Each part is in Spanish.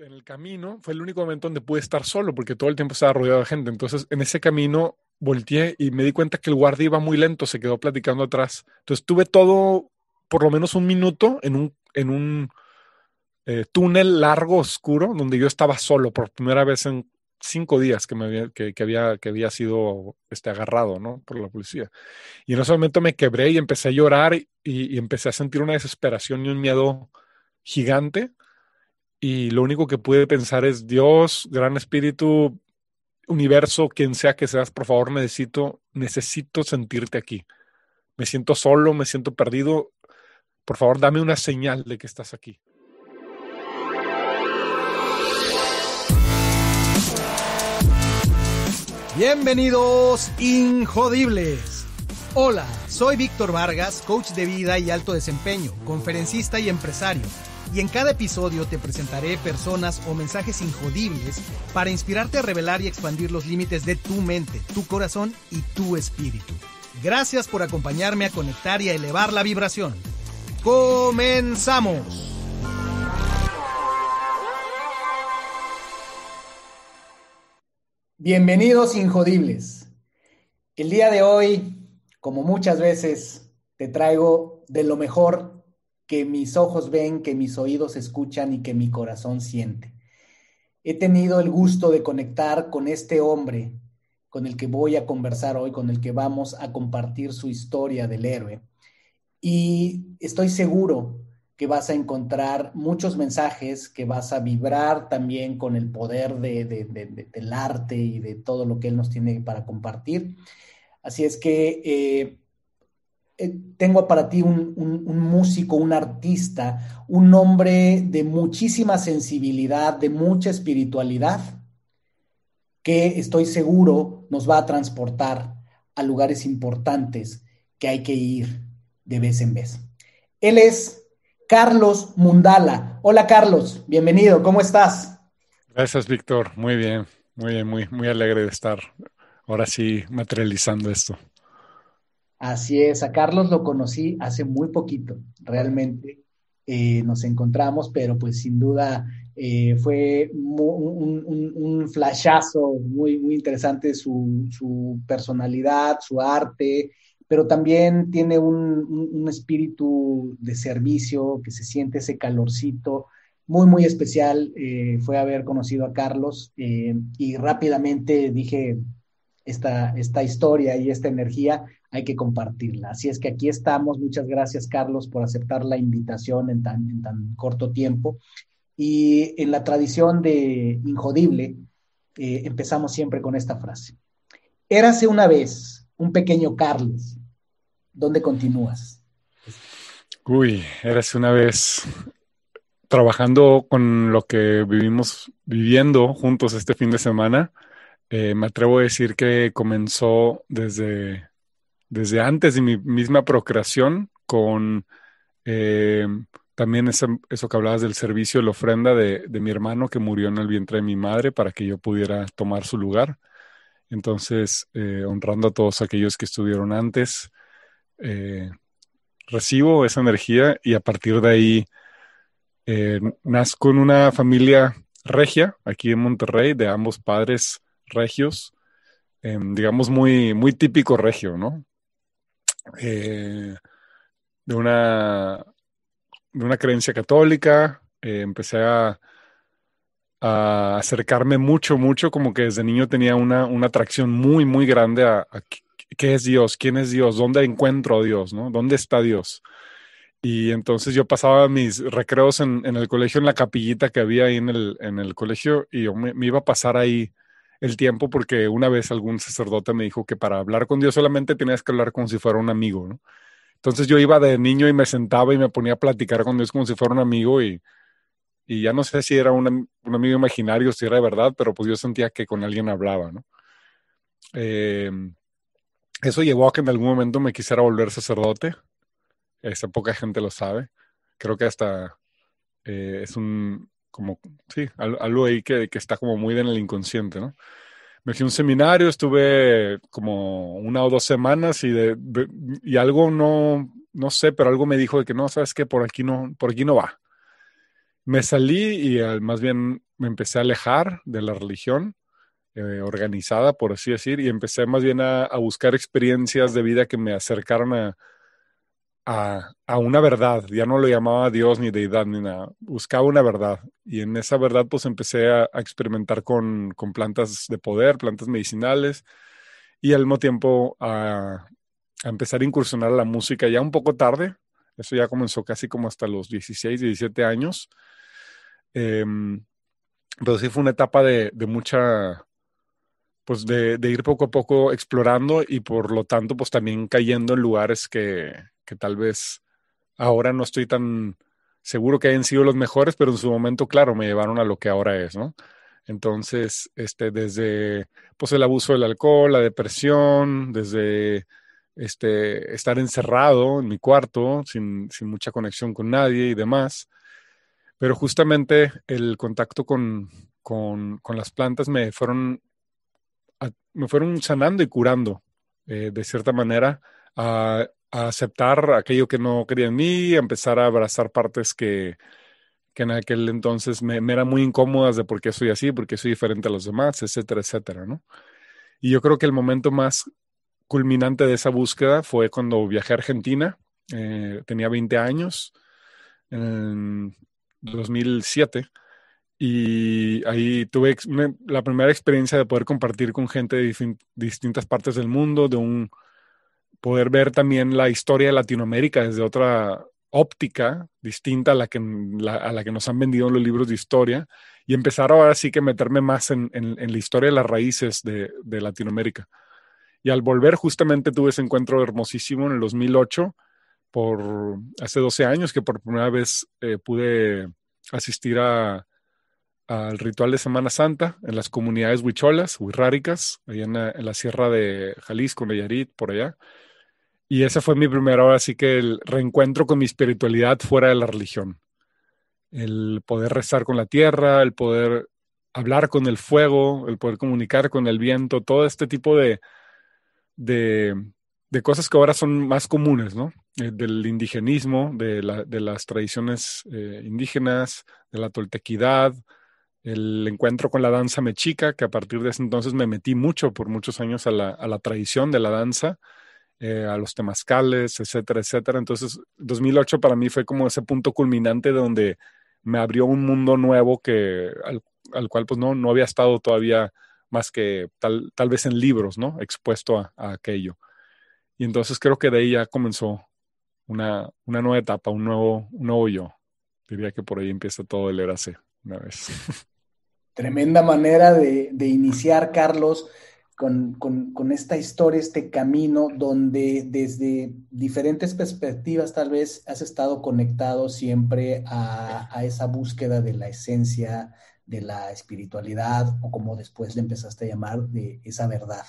en el camino fue el único momento donde pude estar solo porque todo el tiempo estaba rodeado de gente. Entonces, en ese camino volteé y me di cuenta que el guardia iba muy lento, se quedó platicando atrás. Entonces, tuve todo por lo menos un minuto en un, en un eh, túnel largo, oscuro, donde yo estaba solo por primera vez en cinco días que, me había, que, había, sido este, agarrado ¿no? por la policía. Y en ese momento me quebré y empecé a llorar y empecé a sentir una desesperación y un miedo gigante y lo único que pude pensar es, Dios, gran espíritu, universo, quien sea que seas, por favor, necesito, necesito sentirte aquí. Me siento solo, me siento perdido. Por favor, dame una señal de que estás aquí. Bienvenidos, Injodibles. Hola, soy Víctor Vargas, coach de vida y alto desempeño, conferencista y empresario y en cada episodio te presentaré personas o mensajes injodibles para inspirarte a revelar y expandir los límites de tu mente, tu corazón y tu espíritu. Gracias por acompañarme a conectar y a elevar la vibración. ¡Comenzamos! Bienvenidos injodibles. El día de hoy, como muchas veces, te traigo de lo mejor que mis ojos ven, que mis oídos escuchan y que mi corazón siente. He tenido el gusto de conectar con este hombre con el que voy a conversar hoy, con el que vamos a compartir su historia del héroe. Y estoy seguro que vas a encontrar muchos mensajes, que vas a vibrar también con el poder de, del arte y de todo lo que él nos tiene para compartir. Así es que eh, eh, tengo para ti un, un, músico, un artista, un hombre de muchísima sensibilidad, de mucha espiritualidad, que estoy seguro nos va a transportar a lugares importantes que hay que ir de vez en vez. Él es Carlos Mundala. Hola Carlos, bienvenido, ¿cómo estás? Gracias Víctor, muy bien, muy bien, muy, muy alegre de estar ahora sí materializando esto. Así es, a Carlos lo conocí hace muy poquito, realmente. Eh, nos encontramos, pero pues sin duda eh, fue un, flashazo muy, muy interesante su, su, personalidad, su arte, pero también tiene un, espíritu de servicio, que se siente ese calorcito. Muy, muy especial eh, fue haber conocido a Carlos y rápidamente dije, esta, esta historia y esta energía hay que compartirla. Así es que aquí estamos. Muchas gracias, Carlos, por aceptar la invitación en tan, corto tiempo. Y en la tradición de Injodible, eh, empezamos siempre con esta frase. Érase una vez un pequeño Carlos. ¿Dónde continúas? Uy, érase una vez trabajando con lo que vivimos viviendo juntos este fin de semana. Eh, me atrevo a decir que comenzó desde desde antes de mi misma procreación con eh, también eso, que hablabas del servicio, la ofrenda de, mi hermano que murió en el vientre de mi madre para que yo pudiera tomar su lugar. Entonces, eh, honrando a todos aquellos que estuvieron antes, eh, recibo esa energía y a partir de ahí nazco en una familia regia aquí en Monterrey de ambos padres regios, em, digamos muy, muy típico regio, ¿no? Eh, de, una, de una creencia católica, eh, empecé a, acercarme mucho, mucho, como que desde niño tenía una, una atracción muy, muy grande a, qué es Dios, quién es Dios, dónde encuentro a Dios, ¿no? ¿Dónde está Dios? Y entonces yo pasaba mis recreos en, en el colegio, en la capillita que había ahí en el, en el colegio, y yo me iba a pasar ahí el tiempo porque una vez algún sacerdote me dijo que para hablar con Dios solamente tenías que hablar como si fuera un amigo, ¿no? Entonces yo iba de niño y me sentaba y me ponía a platicar con Dios como si fuera un amigo y, ya no sé si era un amigo imaginario, si era de verdad, pero pues yo sentía que con alguien hablaba, ¿no? Em, eso llevó a que en algún momento me quisiera volver sacerdote. Esa poca gente lo sabe. Creo que hasta eh, es un, como, sí, algo ahí que, que está como muy en el inconsciente, ¿no? me fui a un seminario, estuve como una o dos semanas y, de, y algo no, no sé, pero algo me dijo de que no, sabes que por aquí no, por aquí no va. Me salí y al, más bien me empecé a alejar de la religión eh, organizada, por así decir, y empecé más bien a, a, buscar experiencias de vida que me acercaron a, a, una verdad, ya no lo llamaba Dios ni deidad ni nada, buscaba una verdad y en esa verdad pues empecé a, experimentar con, con, plantas de poder, plantas medicinales y al mismo tiempo a, empezar a incursionar la música ya un poco tarde, eso ya comenzó casi como hasta los 16, 17 años, em, pero sí fue una etapa de, de mucha pues de, de ir poco a poco explorando y por lo tanto pues también cayendo en lugares que, que tal vez ahora no estoy tan seguro que hayan sido los mejores, pero en su momento, claro, me llevaron a lo que ahora es, ¿no? Entonces, este, desde pues, el abuso del alcohol, la depresión, desde este, estar encerrado en mi cuarto, sin, mucha conexión con nadie y demás. Pero justamente el contacto con, las plantas me fueron, me fueron sanando y curando eh, de cierta manera a, a aceptar aquello que no quería en mí, empezar a abrazar partes que, en aquel entonces me, eran muy incómodas de por qué soy así, por qué soy diferente a los demás, etcétera, etcétera, ¿no? Y yo creo que el momento más culminante de esa búsqueda fue cuando viajé a Argentina, eh, tenía 20 años, en 2007, y ahí tuve la primera experiencia de poder compartir con gente de distintas partes del mundo, de un poder ver también la historia de Latinoamérica desde otra óptica distinta a la que, a la que nos han vendido en los libros de historia y empezar ahora sí que meterme más en, en, la historia de las raíces de, de, Latinoamérica. Y al volver justamente tuve ese encuentro hermosísimo en el 2008, por, hace 12 años que por primera vez eh, pude asistir al ritual de Semana Santa en las comunidades huicholas, huirráricas, allá en la, en la sierra de Jalisco, Nayarit, por allá y esa fue mi primera hora, así que el reencuentro con mi espiritualidad fuera de la religión. El poder rezar con la tierra, el poder hablar con el fuego, el poder comunicar con el viento, todo este tipo de, de, de cosas que ahora son más comunes, ¿no? Eh, del indigenismo, de, la, de las tradiciones eh, indígenas, de la toltequidad, el encuentro con la danza mechica, que a partir de ese entonces me metí mucho, por muchos años, a la, a la tradición de la danza eh, a los temazcales, etcétera, etcétera. Entonces, 2008 para mí fue como ese punto culminante donde me abrió un mundo nuevo que, al, cual pues no, no había estado todavía más que tal, tal vez en libros, ¿no? Expuesto a, aquello. Y entonces creo que de ahí ya comenzó una, una nueva etapa, un nuevo, nuevo yo. Diría que por ahí empieza todo el ERAC una vez. Tremenda manera de, de iniciar, Carlos con, esta historia, este camino, donde desde diferentes perspectivas tal vez has estado conectado siempre a, esa búsqueda de la esencia, de la espiritualidad, o como después le empezaste a llamar, de esa verdad,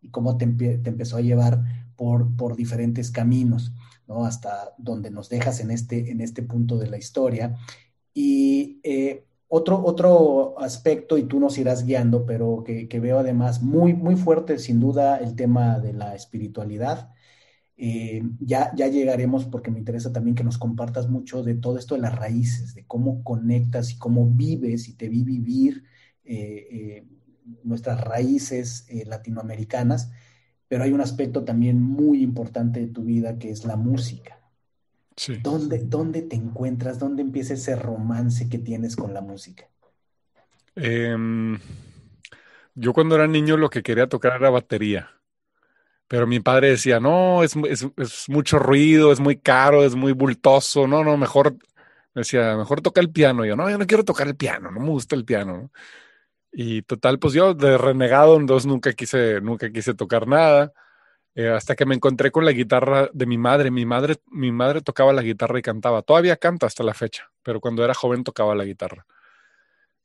y cómo te, empezó a llevar por, por diferentes caminos, ¿no? Hasta donde nos dejas en este, en este punto de la historia. Y eh, otro, otro aspecto, y tú nos irás guiando, pero que, veo además muy, muy fuerte, sin duda, el tema de la espiritualidad. Eh, ya, ya llegaremos porque me interesa también que nos compartas mucho de todo esto de las raíces, de cómo conectas y cómo vives y te vi vivir eh, eh, nuestras raíces latinoamericanas, pero hay un aspecto también muy importante de tu vida que es la música. ¿Dónde, ¿Dónde te encuentras? ¿Dónde empieza ese romance que tienes con la música? Em, yo cuando era niño lo que quería tocar era batería, pero mi padre decía, no, es, es, mucho ruido, es muy caro, es muy bultoso, no, no, mejor, decía, mejor toca el piano. yo, no, yo no quiero tocar el piano, no me gusta el piano. Y total, pues yo de renegado, dos nunca quise, nunca quise tocar nada. Eh, hasta que me encontré con la guitarra de mi madre. Mi madre, mi madre tocaba la guitarra y cantaba. Todavía canta hasta la fecha, pero cuando era joven tocaba la guitarra.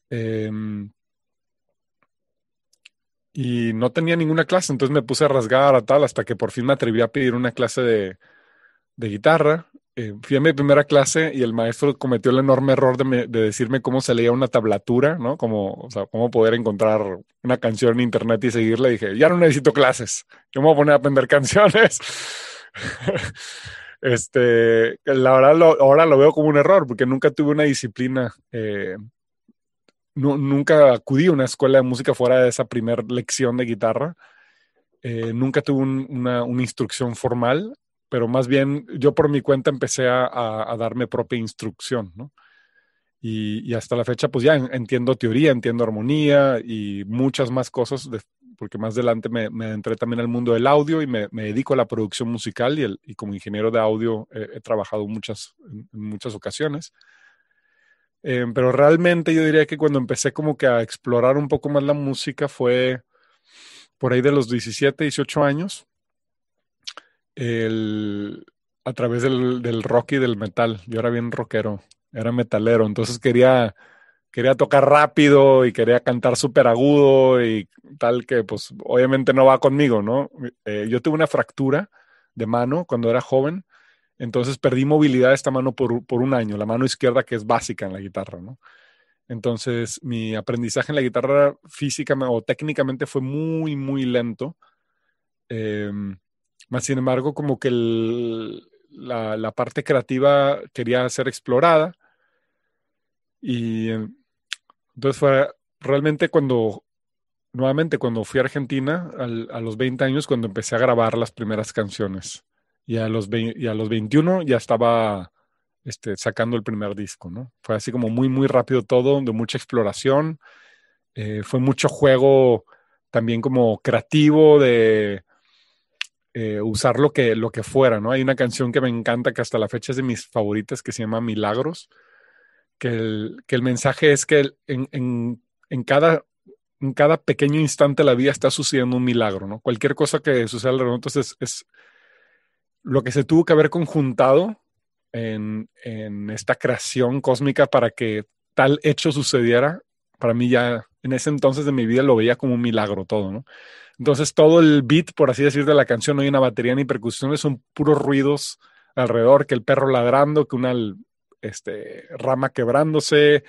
Em, y no tenía ninguna clase, entonces me puse a rasgar a tal hasta que por fin me atreví a pedir una clase de, de guitarra eh, fui a mi primera clase y el maestro cometió el enorme error de, decirme cómo se leía una tablatura, ¿no? Como, o sea, cómo poder encontrar una canción en internet y seguirla. Y dije, ya no necesito clases, yo me voy a poner a aprender canciones. este, la verdad, ahora lo veo como un error porque nunca tuve una disciplina. Eh, no, nunca acudí a una escuela de música fuera de esa primera lección de guitarra. Eh, nunca tuve una, una, instrucción formal pero más bien yo por mi cuenta empecé a, darme propia instrucción, ¿no? Y, hasta la fecha, pues ya entiendo teoría, entiendo armonía y muchas más cosas, porque más adelante me, entré también al mundo del audio y me, dedico a la producción musical y, como ingeniero de audio he trabajado muchas, en, muchas ocasiones. Eh, pero realmente yo diría que cuando empecé como que a explorar un poco más la música fue por ahí de los 17, 18 años, el, a través del, del, rock y del metal. Yo era bien rockero, era metalero, entonces quería, quería tocar rápido y quería cantar súper agudo y tal que pues obviamente no va conmigo, ¿no? Eh, yo tuve una fractura de mano cuando era joven, entonces perdí movilidad de esta mano por, por un año, la mano izquierda que es básica en la guitarra, ¿no? Entonces mi aprendizaje en la guitarra física o técnicamente fue muy, muy lento. Em, más sin embargo, como que la, la, parte creativa quería ser explorada. Y em, entonces fue realmente cuando, nuevamente, cuando fui a Argentina, a los 20 años, cuando empecé a grabar las primeras canciones. Y a los, y a los 21 ya estaba este, sacando el primer disco, ¿no? Fue así como muy, muy rápido todo, de mucha exploración. Eh, fue mucho juego también como creativo de eh, usar lo que, lo que fuera, ¿no? Hay una canción que me encanta, que hasta la fecha es de mis favoritas, que se llama Milagros, que el, mensaje es que en, cada, en cada pequeño instante de la vida está sucediendo un milagro, ¿no? Cualquier cosa que suceda entonces es, es lo que se tuvo que haber conjuntado en, en esta creación cósmica para que tal hecho sucediera para mí ya en ese entonces de mi vida lo veía como un milagro todo, ¿no? Entonces todo el beat, por así decir, de la canción, no hay una batería ni percusiones, son puros ruidos alrededor, que el perro ladrando, que una este, rama quebrándose,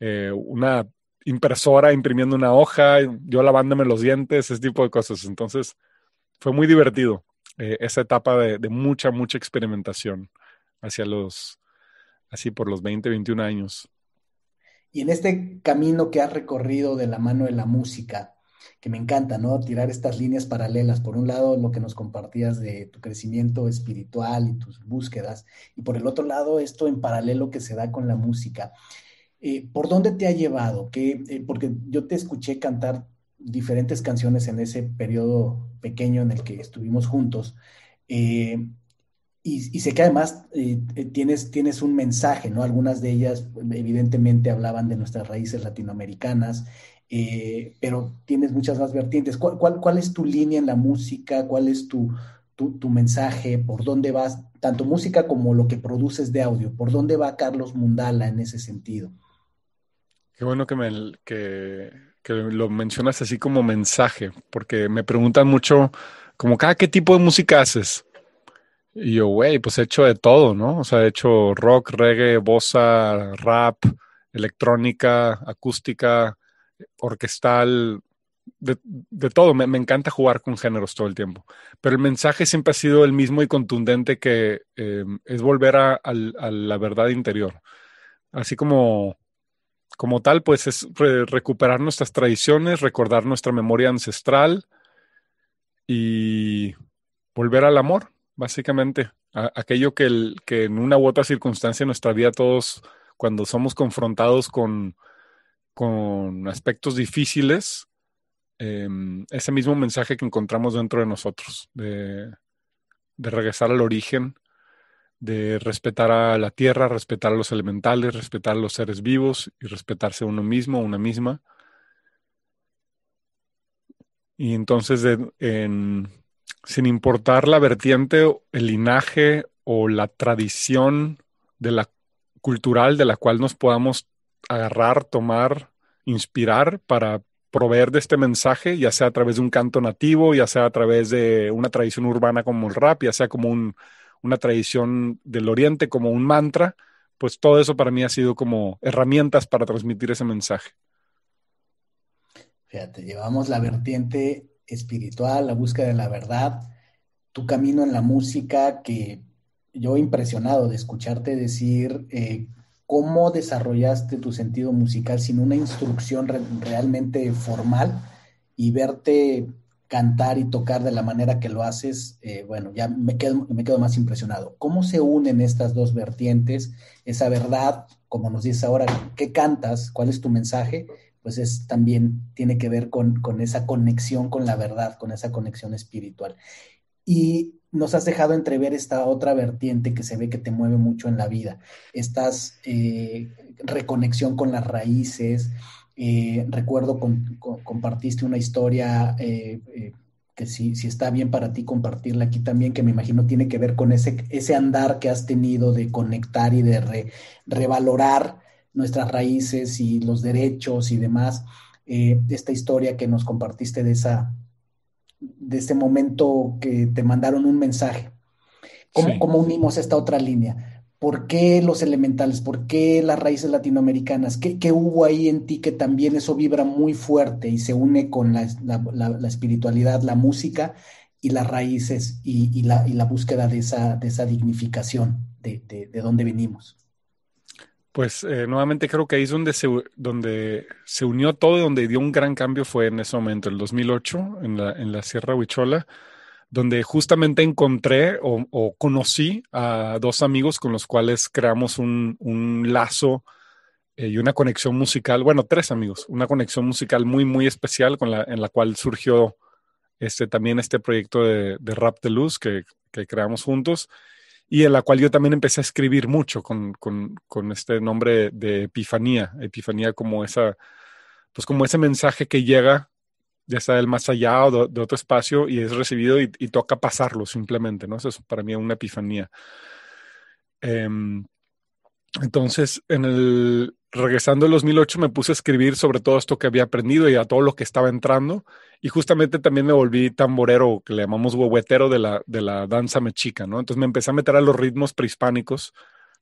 eh, una impresora imprimiendo una hoja, yo lavándome los dientes, ese tipo de cosas. Entonces fue muy divertido eh, esa etapa de, de mucha, mucha experimentación hacia los, así por los 20, 21 años. Y en este camino que has recorrido de la mano de la música, que me encanta, ¿no? Tirar estas líneas paralelas. Por un lado, lo que nos compartías de tu crecimiento espiritual y tus búsquedas. Y por el otro lado, esto en paralelo que se da con la música. Eh, ¿Por dónde te ha llevado? que eh, porque yo te escuché cantar diferentes canciones en ese periodo pequeño en el que estuvimos juntos. Eh, y, sé que además eh, eh, tienes, tienes un mensaje, ¿no? Algunas de ellas evidentemente hablaban de nuestras raíces latinoamericanas, eh, pero tienes muchas más vertientes. ¿Cuál, ¿Cuál, cuál, es tu línea en la música? ¿Cuál es tu, tu, tu, mensaje? ¿Por dónde vas? Tanto música como lo que produces de audio. ¿Por dónde va Carlos Mundala en ese sentido? Qué bueno que, me, que, que lo mencionas así como mensaje, porque me preguntan mucho, como cada ah, qué tipo de música haces. Y yo, güey, pues he hecho de todo, ¿no? O sea, he hecho rock, reggae, bossa, rap, electrónica, acústica, orquestal, de, todo. Me, encanta jugar con géneros todo el tiempo. Pero el mensaje siempre ha sido el mismo y contundente que em, es volver a, la verdad interior. Así como, como tal, pues es recuperar nuestras tradiciones, recordar nuestra memoria ancestral y volver al amor Básicamente, aquello que, el, que en una u otra circunstancia en nuestra vida todos, cuando somos confrontados con, con aspectos difíciles, em, ese mismo mensaje que encontramos dentro de nosotros, de, de, regresar al origen, de respetar a la tierra, respetar a los elementales, respetar a los seres vivos y respetarse uno mismo, una misma. Y entonces en, sin importar la vertiente, el linaje o la tradición de la cultural de la cual nos podamos agarrar, tomar, inspirar para proveer de este mensaje, ya sea a través de un canto nativo, ya sea a través de una tradición urbana como el rap, ya sea como una tradición del oriente, como un mantra, pues todo eso para mí ha sido como herramientas para transmitir ese mensaje. Fíjate, llevamos la vertiente espiritual, la búsqueda de la verdad, tu camino en la música, que yo he impresionado de escucharte decir eh, cómo desarrollaste tu sentido musical sin una instrucción realmente formal y verte cantar y tocar de la manera que lo haces, eh, bueno, ya me quedo, me quedo más impresionado. ¿Cómo se unen estas dos vertientes? Esa verdad, como nos dices ahora, ¿qué cantas? ¿Cuál es tu mensaje? pues también tiene que ver con, esa conexión con la verdad, con esa conexión espiritual. Y nos has dejado entrever esta otra vertiente que se ve que te mueve mucho en la vida, esta eh, reconexión con las raíces. Eh, recuerdo, compartiste una historia eh, que si, si, está bien para ti compartirla aquí también, que me imagino tiene que ver con ese, ese andar que has tenido de conectar y de re, revalorar nuestras raíces y los derechos y demás, eh, esta historia que nos compartiste de esa de ese momento que te mandaron un mensaje. ¿Cómo, unimos esta otra línea? ¿Por qué los elementales? ¿Por qué las raíces latinoamericanas? ¿Qué, hubo ahí en ti que también eso vibra muy fuerte y se une con la, espiritualidad, la música y las raíces y, y la, búsqueda de esa, de esa dignificación de, de, de dónde venimos? pues eh, nuevamente creo que ahí es donde se, donde se unió todo y donde dio un gran cambio fue en ese momento, el 2008, en la, en la Sierra Huichola, donde justamente encontré o, conocí a dos amigos con los cuales creamos un, lazo eh, y una conexión musical, bueno, tres amigos, una conexión musical muy, muy especial en la cual surgió este, también este proyecto de, de Rap de Luz que, que creamos juntos y en la cual yo también empecé a escribir mucho con, este nombre de Epifanía. Epifanía como esa, pues como ese mensaje que llega ya sea del más allá o de, otro espacio y es recibido y, toca pasarlo simplemente, ¿no? Eso es para mí una epifanía. Em, entonces, en el, regresando en 2008 me puse a escribir sobre todo esto que había aprendido y a todo lo que estaba entrando. Y justamente también me volví tamborero, que le llamamos huehuetero de la, de la danza mexica, ¿no? Entonces me empecé a meter a los ritmos prehispánicos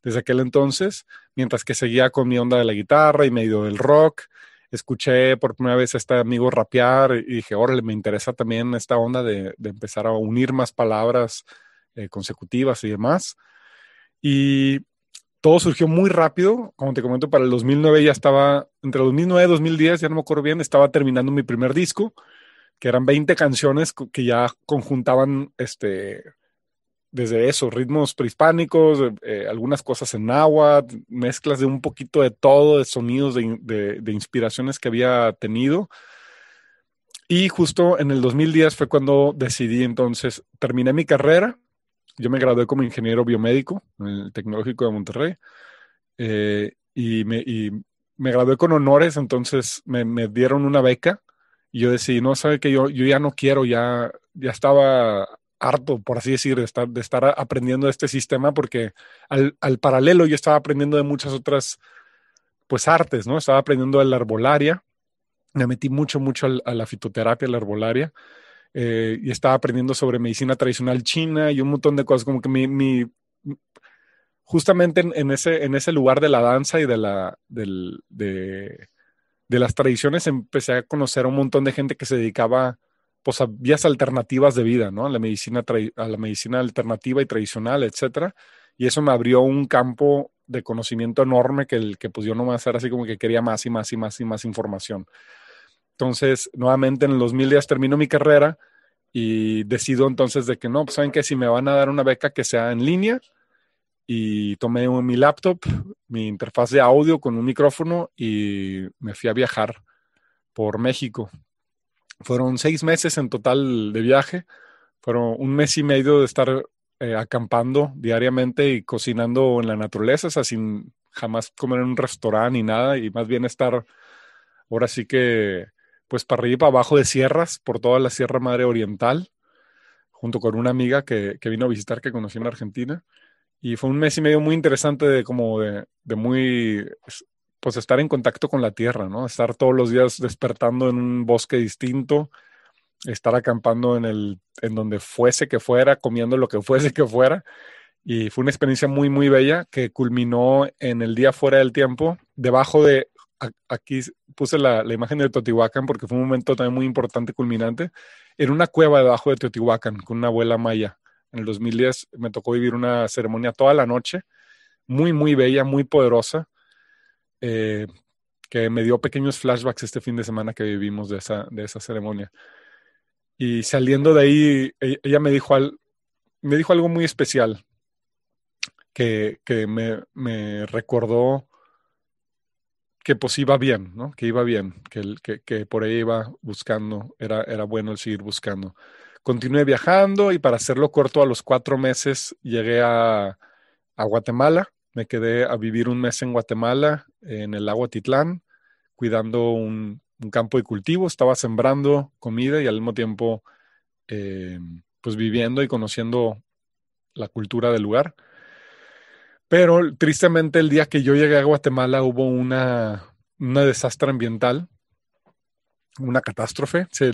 desde aquel entonces, mientras que seguía con mi onda de la guitarra y medio del rock. Escuché por primera vez a este amigo rapear y dije, órale, me interesa también esta onda de, empezar a unir más palabras eh, consecutivas y demás. Y todo surgió muy rápido. Como te comento, para el 2009 ya estaba, entre 2009 y 2010, ya no me acuerdo bien, estaba terminando mi primer disco, que eran 20 canciones que ya conjuntaban este, desde eso, ritmos prehispánicos, eh, algunas cosas en agua, mezclas de un poquito de todo, de sonidos, de, de inspiraciones que había tenido. Y justo en el 2010 fue cuando decidí entonces, terminé mi carrera yo me gradué como ingeniero biomédico en el Tecnológico de Monterrey eh, y, me, me, gradué con honores, entonces me, me, dieron una beca y yo decidí, no, sabe que yo, yo ya no quiero, ya, ya estaba harto, por así decir, de estar, de estar aprendiendo de este sistema porque al, al, paralelo yo estaba aprendiendo de muchas otras, pues, artes, ¿no? Estaba aprendiendo de la arbolaria, me metí mucho, mucho a la fitoterapia, a la arbolaria eh, y estaba aprendiendo sobre medicina tradicional china y un montón de cosas, como que mi, mi justamente en, en, ese, en ese lugar de la danza y de, la, del, de, de, las tradiciones empecé a conocer a un montón de gente que se dedicaba pues, a vías alternativas de vida, ¿no? A la medicina, a la medicina alternativa y tradicional, etcétera. Y eso me abrió un campo de conocimiento enorme que, que pues yo no me hacer así como que quería más y más y más y más información. Entonces, nuevamente en los mil días termino mi carrera y decido entonces de que no, pues saben que si me van a dar una beca que sea en línea y tomé mi laptop, mi interfaz de audio con un micrófono y me fui a viajar por México. Fueron seis meses en total de viaje, fueron un mes y medio de estar eh, acampando diariamente y cocinando en la naturaleza, o sea, sin jamás comer en un restaurante ni nada y más bien estar ahora sí que pues para arriba para abajo de sierras, por toda la Sierra Madre Oriental, junto con una amiga que, vino a visitar, que conocí en Argentina. Y fue un mes y medio muy interesante de como de, de muy, pues, pues estar en contacto con la tierra, ¿no? Estar todos los días despertando en un bosque distinto, estar acampando en, el, en donde fuese que fuera, comiendo lo que fuese que fuera. Y fue una experiencia muy, muy bella que culminó en el día fuera del tiempo, debajo de aquí puse la, imagen de Teotihuacán porque fue un momento también muy importante, culminante, en una cueva debajo de Teotihuacán con una abuela maya. En el 2010 me tocó vivir una ceremonia toda la noche, muy, muy bella, muy poderosa, eh, que me dio pequeños flashbacks este fin de semana que vivimos de esa, de esa ceremonia. Y saliendo de ahí, e, ella me dijo, al, me dijo algo muy especial que, que me, me recordó que pues iba bien, ¿no? Que iba bien, que, que, que por ahí iba buscando, era, era bueno el seguir buscando. Continué viajando y para hacerlo corto, a los cuatro meses llegué a, a Guatemala, me quedé a vivir un mes en Guatemala, en el lago Titlán, cuidando un, un campo de cultivo, estaba sembrando comida y al mismo tiempo, eh, pues viviendo y conociendo la cultura del lugar. Pero tristemente el día que yo llegué a Guatemala hubo una, una desastre ambiental, una catástrofe. Se,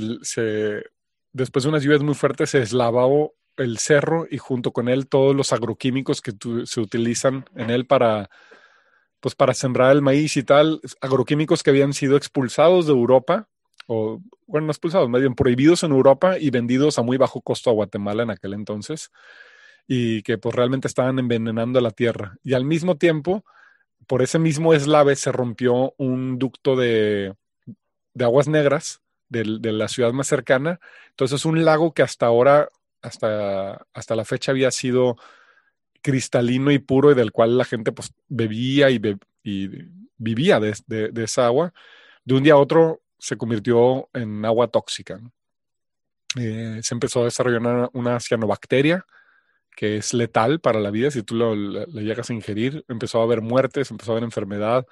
después de unas lluvias muy fuertes se eslabó el cerro y junto con él todos los agroquímicos que se utilizan en él para, pues para sembrar el maíz y tal, agroquímicos que habían sido expulsados de Europa, o bueno, no expulsados, más bien prohibidos en Europa y vendidos a muy bajo costo a Guatemala en aquel entonces y que pues realmente estaban envenenando la tierra. Y al mismo tiempo, por ese mismo eslave se rompió un ducto de, de aguas negras de, la ciudad más cercana. Entonces un lago que hasta ahora, hasta, hasta la fecha había sido cristalino y puro y del cual la gente pues bebía y, y vivía de, de, esa agua, de un día a otro se convirtió en agua tóxica. Eh, se empezó a desarrollar una, una cianobacteria que es letal para la vida si tú lo, llegas a ingerir. Empezó a haber muertes, empezó a haber enfermedad.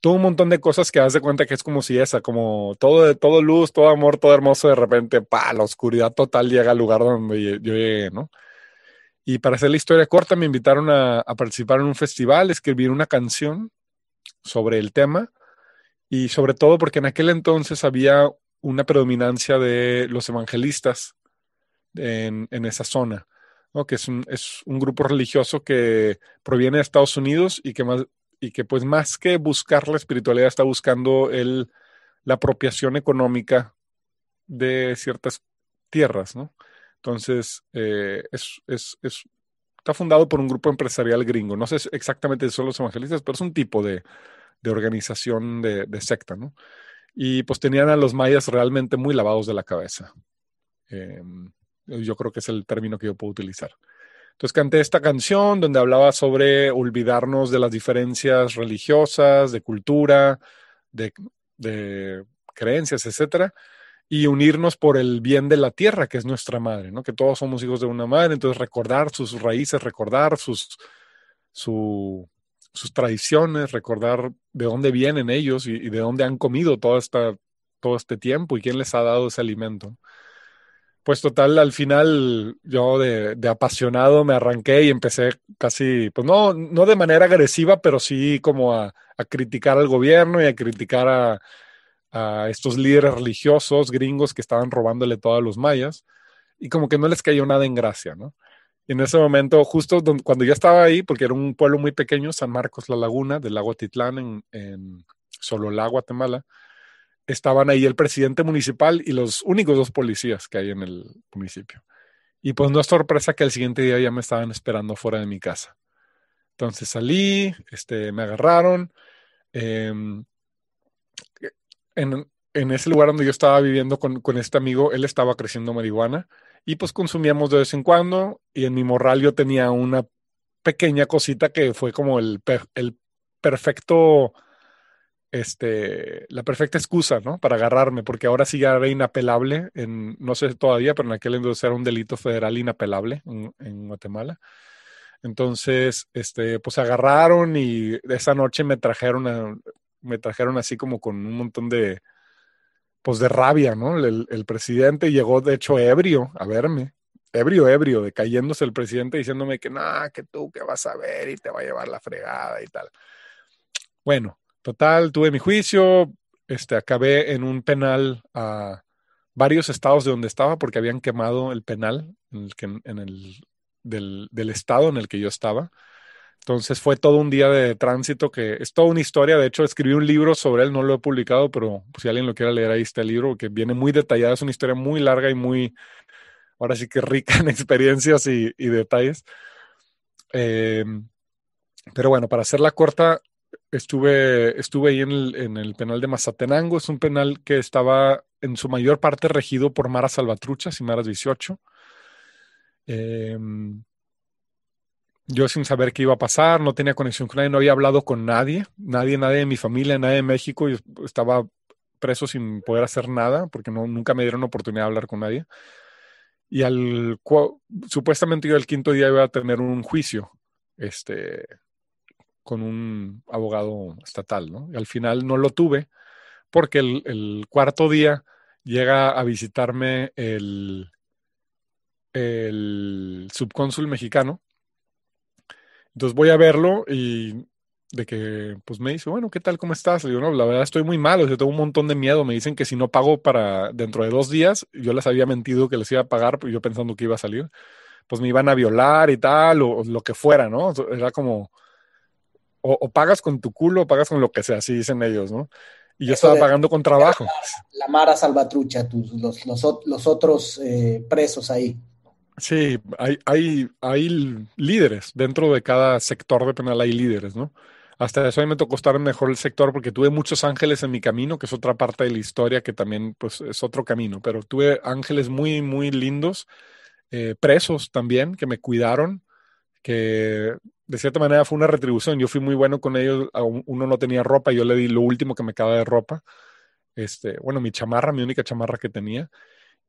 Todo un montón de cosas que das de cuenta que es como si esa, como todo, todo luz, todo amor, todo hermoso, de repente, pa, la oscuridad total llega al lugar donde yo llegué, ¿no? Y para hacer la historia corta, me invitaron a, a participar en un festival, escribir una canción sobre el tema y sobre todo porque en aquel entonces había una predominancia de los evangelistas en, en esa zona que es un, grupo religioso que proviene de Estados Unidos y que, más, y que pues más que buscar la espiritualidad está buscando el, la apropiación económica de ciertas tierras, ¿no? Entonces, eh, es, está fundado por un grupo empresarial gringo. No sé exactamente si son los evangelistas, pero es un tipo de, de organización de, secta, ¿no? Y pues tenían a los mayas realmente muy lavados de la cabeza. Em, yo creo que es el término que yo puedo utilizar. Entonces canté esta canción donde hablaba sobre olvidarnos de las diferencias religiosas, de cultura, de, creencias, etcétera, y unirnos por el bien de la tierra, que es nuestra madre, ¿no? Que todos somos hijos de una madre, entonces recordar sus raíces, recordar sus, su, sus tradiciones, recordar de dónde vienen ellos y, y de dónde han comido toda esta, todo este tiempo y quién les ha dado ese alimento pues total, al final yo de, apasionado me arranqué y empecé casi, pues no, no de manera agresiva, pero sí como a, criticar al gobierno y a criticar a, estos líderes religiosos gringos que estaban robándole todo a los mayas y como que no les cayó nada en gracia, ¿no? Y en ese momento, justo cuando yo estaba ahí, porque era un pueblo muy pequeño, San Marcos La Laguna, del lago Titlán en, en Sololá, Guatemala, estaban ahí el presidente municipal y los únicos dos policías que hay en el municipio. Y pues no es sorpresa que al siguiente día ya me estaban esperando fuera de mi casa. Entonces salí, este, me agarraron. Em, en, en, ese lugar donde yo estaba viviendo con, con, este amigo, él estaba creciendo marihuana y pues consumíamos de vez en cuando. Y en mi morral yo tenía una pequeña cosita que fue como el, el perfecto este, la perfecta excusa, ¿no? Para agarrarme, porque ahora sí ya era inapelable, en, no sé todavía, pero en aquel entonces era un delito federal inapelable en, Guatemala. Entonces, este, pues agarraron y esa noche me trajeron, me trajeron así como con un montón de, pues de rabia, ¿no? El, presidente llegó, de hecho, ebrio a verme ebrio, ebrio, de cayéndose el presidente diciéndome que nada, que tú que vas a ver y te va a llevar la fregada y tal. Bueno, Total, tuve mi juicio, este, acabé en un penal a varios estados de donde estaba porque habían quemado el penal en el, en el del, estado en el que yo estaba. Entonces fue todo un día de tránsito que es toda una historia. De hecho, escribí un libro sobre él, no lo he publicado, pero si alguien lo quiera leer, ahí está el libro, que viene muy detallado. Es una historia muy larga y muy, ahora sí que rica en experiencias y, detalles. Eh, pero bueno, para la corta, Estuve, estuve ahí en el, penal de Mazatenango, es un penal que estaba en su mayor parte regido por Maras Salvatruchas y Maras 18. Em, yo sin saber qué iba a pasar, no tenía conexión con nadie, no había hablado con nadie, nadie, nadie de mi familia, nadie de México, estaba preso sin poder hacer nada porque no, nunca me dieron oportunidad de hablar con nadie. Y al supuestamente yo el quinto día iba a tener un juicio, este, con un abogado estatal, ¿no? Y al final no lo tuve porque el, cuarto día llega a visitarme el, subcónsul mexicano. Entonces voy a verlo y de que pues me dice, bueno, ¿qué tal? ¿Cómo estás? yo digo, no, la verdad estoy muy malo, yo tengo un montón de miedo. Me dicen que si no pago para dentro de dos días, yo les había mentido que les iba a pagar, pues, yo pensando que iba a salir, pues me iban a violar y tal, o lo que fuera, ¿no? Era como, o, pagas con tu culo o pagas con lo que sea, así dicen ellos, ¿no? Y yo estaba pagando con trabajo. La, Mara Salvatrucha, los, otros eh, presos ahí. Sí, hay, hay, hay líderes. Dentro de cada sector de penal hay líderes, ¿no? Hasta eso a mí me tocó estar mejor el sector porque tuve muchos ángeles en mi camino, que es otra parte de la historia que también pues, es otro camino, pero tuve ángeles muy, muy lindos, eh, presos también, que me cuidaron que de cierta manera fue una retribución. Yo fui muy bueno con ellos, uno no tenía ropa, y yo le di lo último que me quedaba de ropa. Este, bueno, mi chamarra, mi única chamarra que tenía.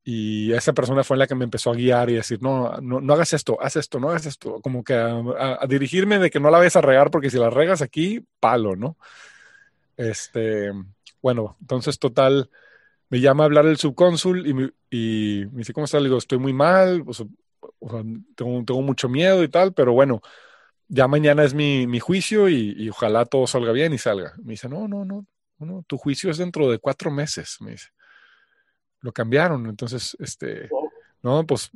Y esa persona fue la que me empezó a guiar y decir, no, no, hagas esto, haz esto, no hagas esto. Como que a, dirigirme de que no la vayas a regar porque si la regas aquí, palo, ¿no? Este, bueno, entonces total, me llama a hablar el subcónsul y, me, y dice, ¿cómo estás? Le digo, estoy muy mal, o tengo, tengo, mucho miedo y tal, pero bueno, ya mañana es mi, mi juicio y, ojalá todo salga bien y salga. Me dice, no, no, no, no, tu juicio es dentro de cuatro meses, me dice. Lo cambiaron, entonces, este, no, pues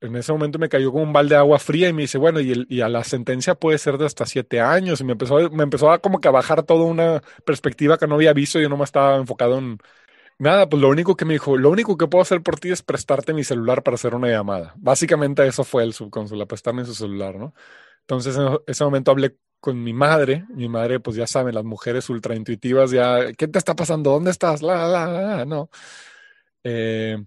en ese momento me cayó como un balde de agua fría y me dice, bueno, y, y a la sentencia puede ser de hasta siete años. Y me empezó, me empezó a como que a bajar toda una perspectiva que no había visto. Yo no me estaba enfocado en, Nada, pues lo único que me dijo, lo único que puedo hacer por ti es prestarte mi celular para hacer una llamada. Básicamente eso fue el subcónsul, prestarme su celular, ¿no? Entonces en ese momento hablé con mi madre, mi madre, pues ya saben, las mujeres ultra intuitivas, ya, ¿qué te está pasando? ¿Dónde estás? La, la, la, no. Eh,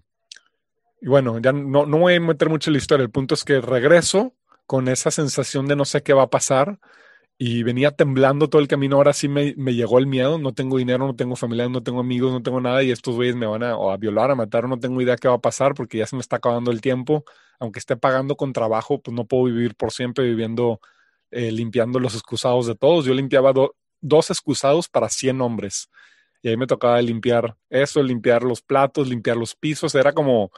y bueno, ya no, no voy a meter mucho en la historia, el punto es que regreso con esa sensación de no sé qué va a pasar, y venía temblando todo el camino. Ahora sí me, me, llegó el miedo. No tengo dinero, no tengo familia, no tengo amigos, no tengo nada. Y estos güeyes me van a, a violar, a matar. No tengo idea qué va a pasar porque ya se me está acabando el tiempo. Aunque esté pagando con trabajo, pues no puedo vivir por siempre viviendo, eh, limpiando los excusados de todos. Yo limpiaba dos excusados para 100 hombres. Y ahí me tocaba limpiar eso, limpiar los platos, limpiar los pisos. Era como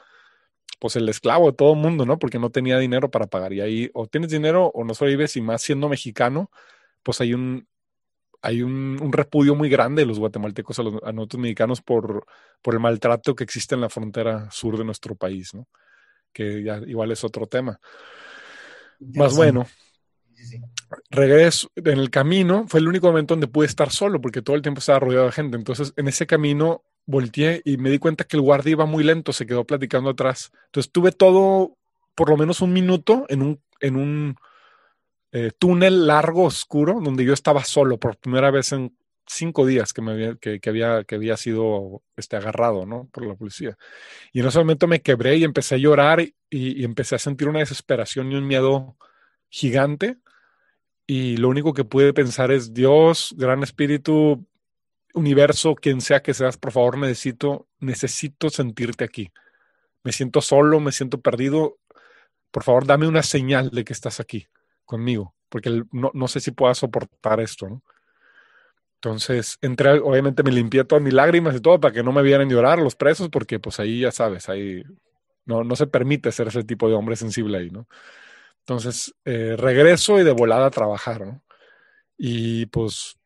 pues el esclavo de todo el mundo, ¿no? Porque no tenía dinero para pagar. Y ahí o tienes dinero o no sobrevives y más siendo mexicano, pues hay un, hay un, repudio muy grande de los guatemaltecos a, los, a nosotros mexicanos por, por el maltrato que existe en la frontera sur de nuestro país, ¿no? Que ya igual es otro tema. Más bueno. Regreso en el camino, fue el único momento donde pude estar solo porque todo el tiempo estaba rodeado de gente. Entonces, en ese camino volteé y me di cuenta que el guardia iba muy lento, se quedó platicando atrás. Entonces tuve todo, por lo menos un minuto, en un, en un eh, túnel largo, oscuro, donde yo estaba solo por primera vez en cinco días que, me había, que, había, que había sido este, agarrado ¿no? por la policía. Y en ese momento me quebré y empecé a llorar y, y empecé a sentir una desesperación y un miedo gigante. Y lo único que pude pensar es, Dios, Gran Espíritu, universo, quien sea que seas, por favor, necesito, necesito sentirte aquí. Me siento solo, me siento perdido. Por favor, dame una señal de que estás aquí conmigo, porque no, no sé si pueda soportar esto, Entonces, entré, obviamente me limpié todas mis lágrimas y todo para que no me vieran llorar los presos, porque pues ahí ya sabes, ahí no, no se permite ser ese tipo de hombre sensible ahí, ¿no? Entonces, eh, regreso y de volada a trabajar, Y pues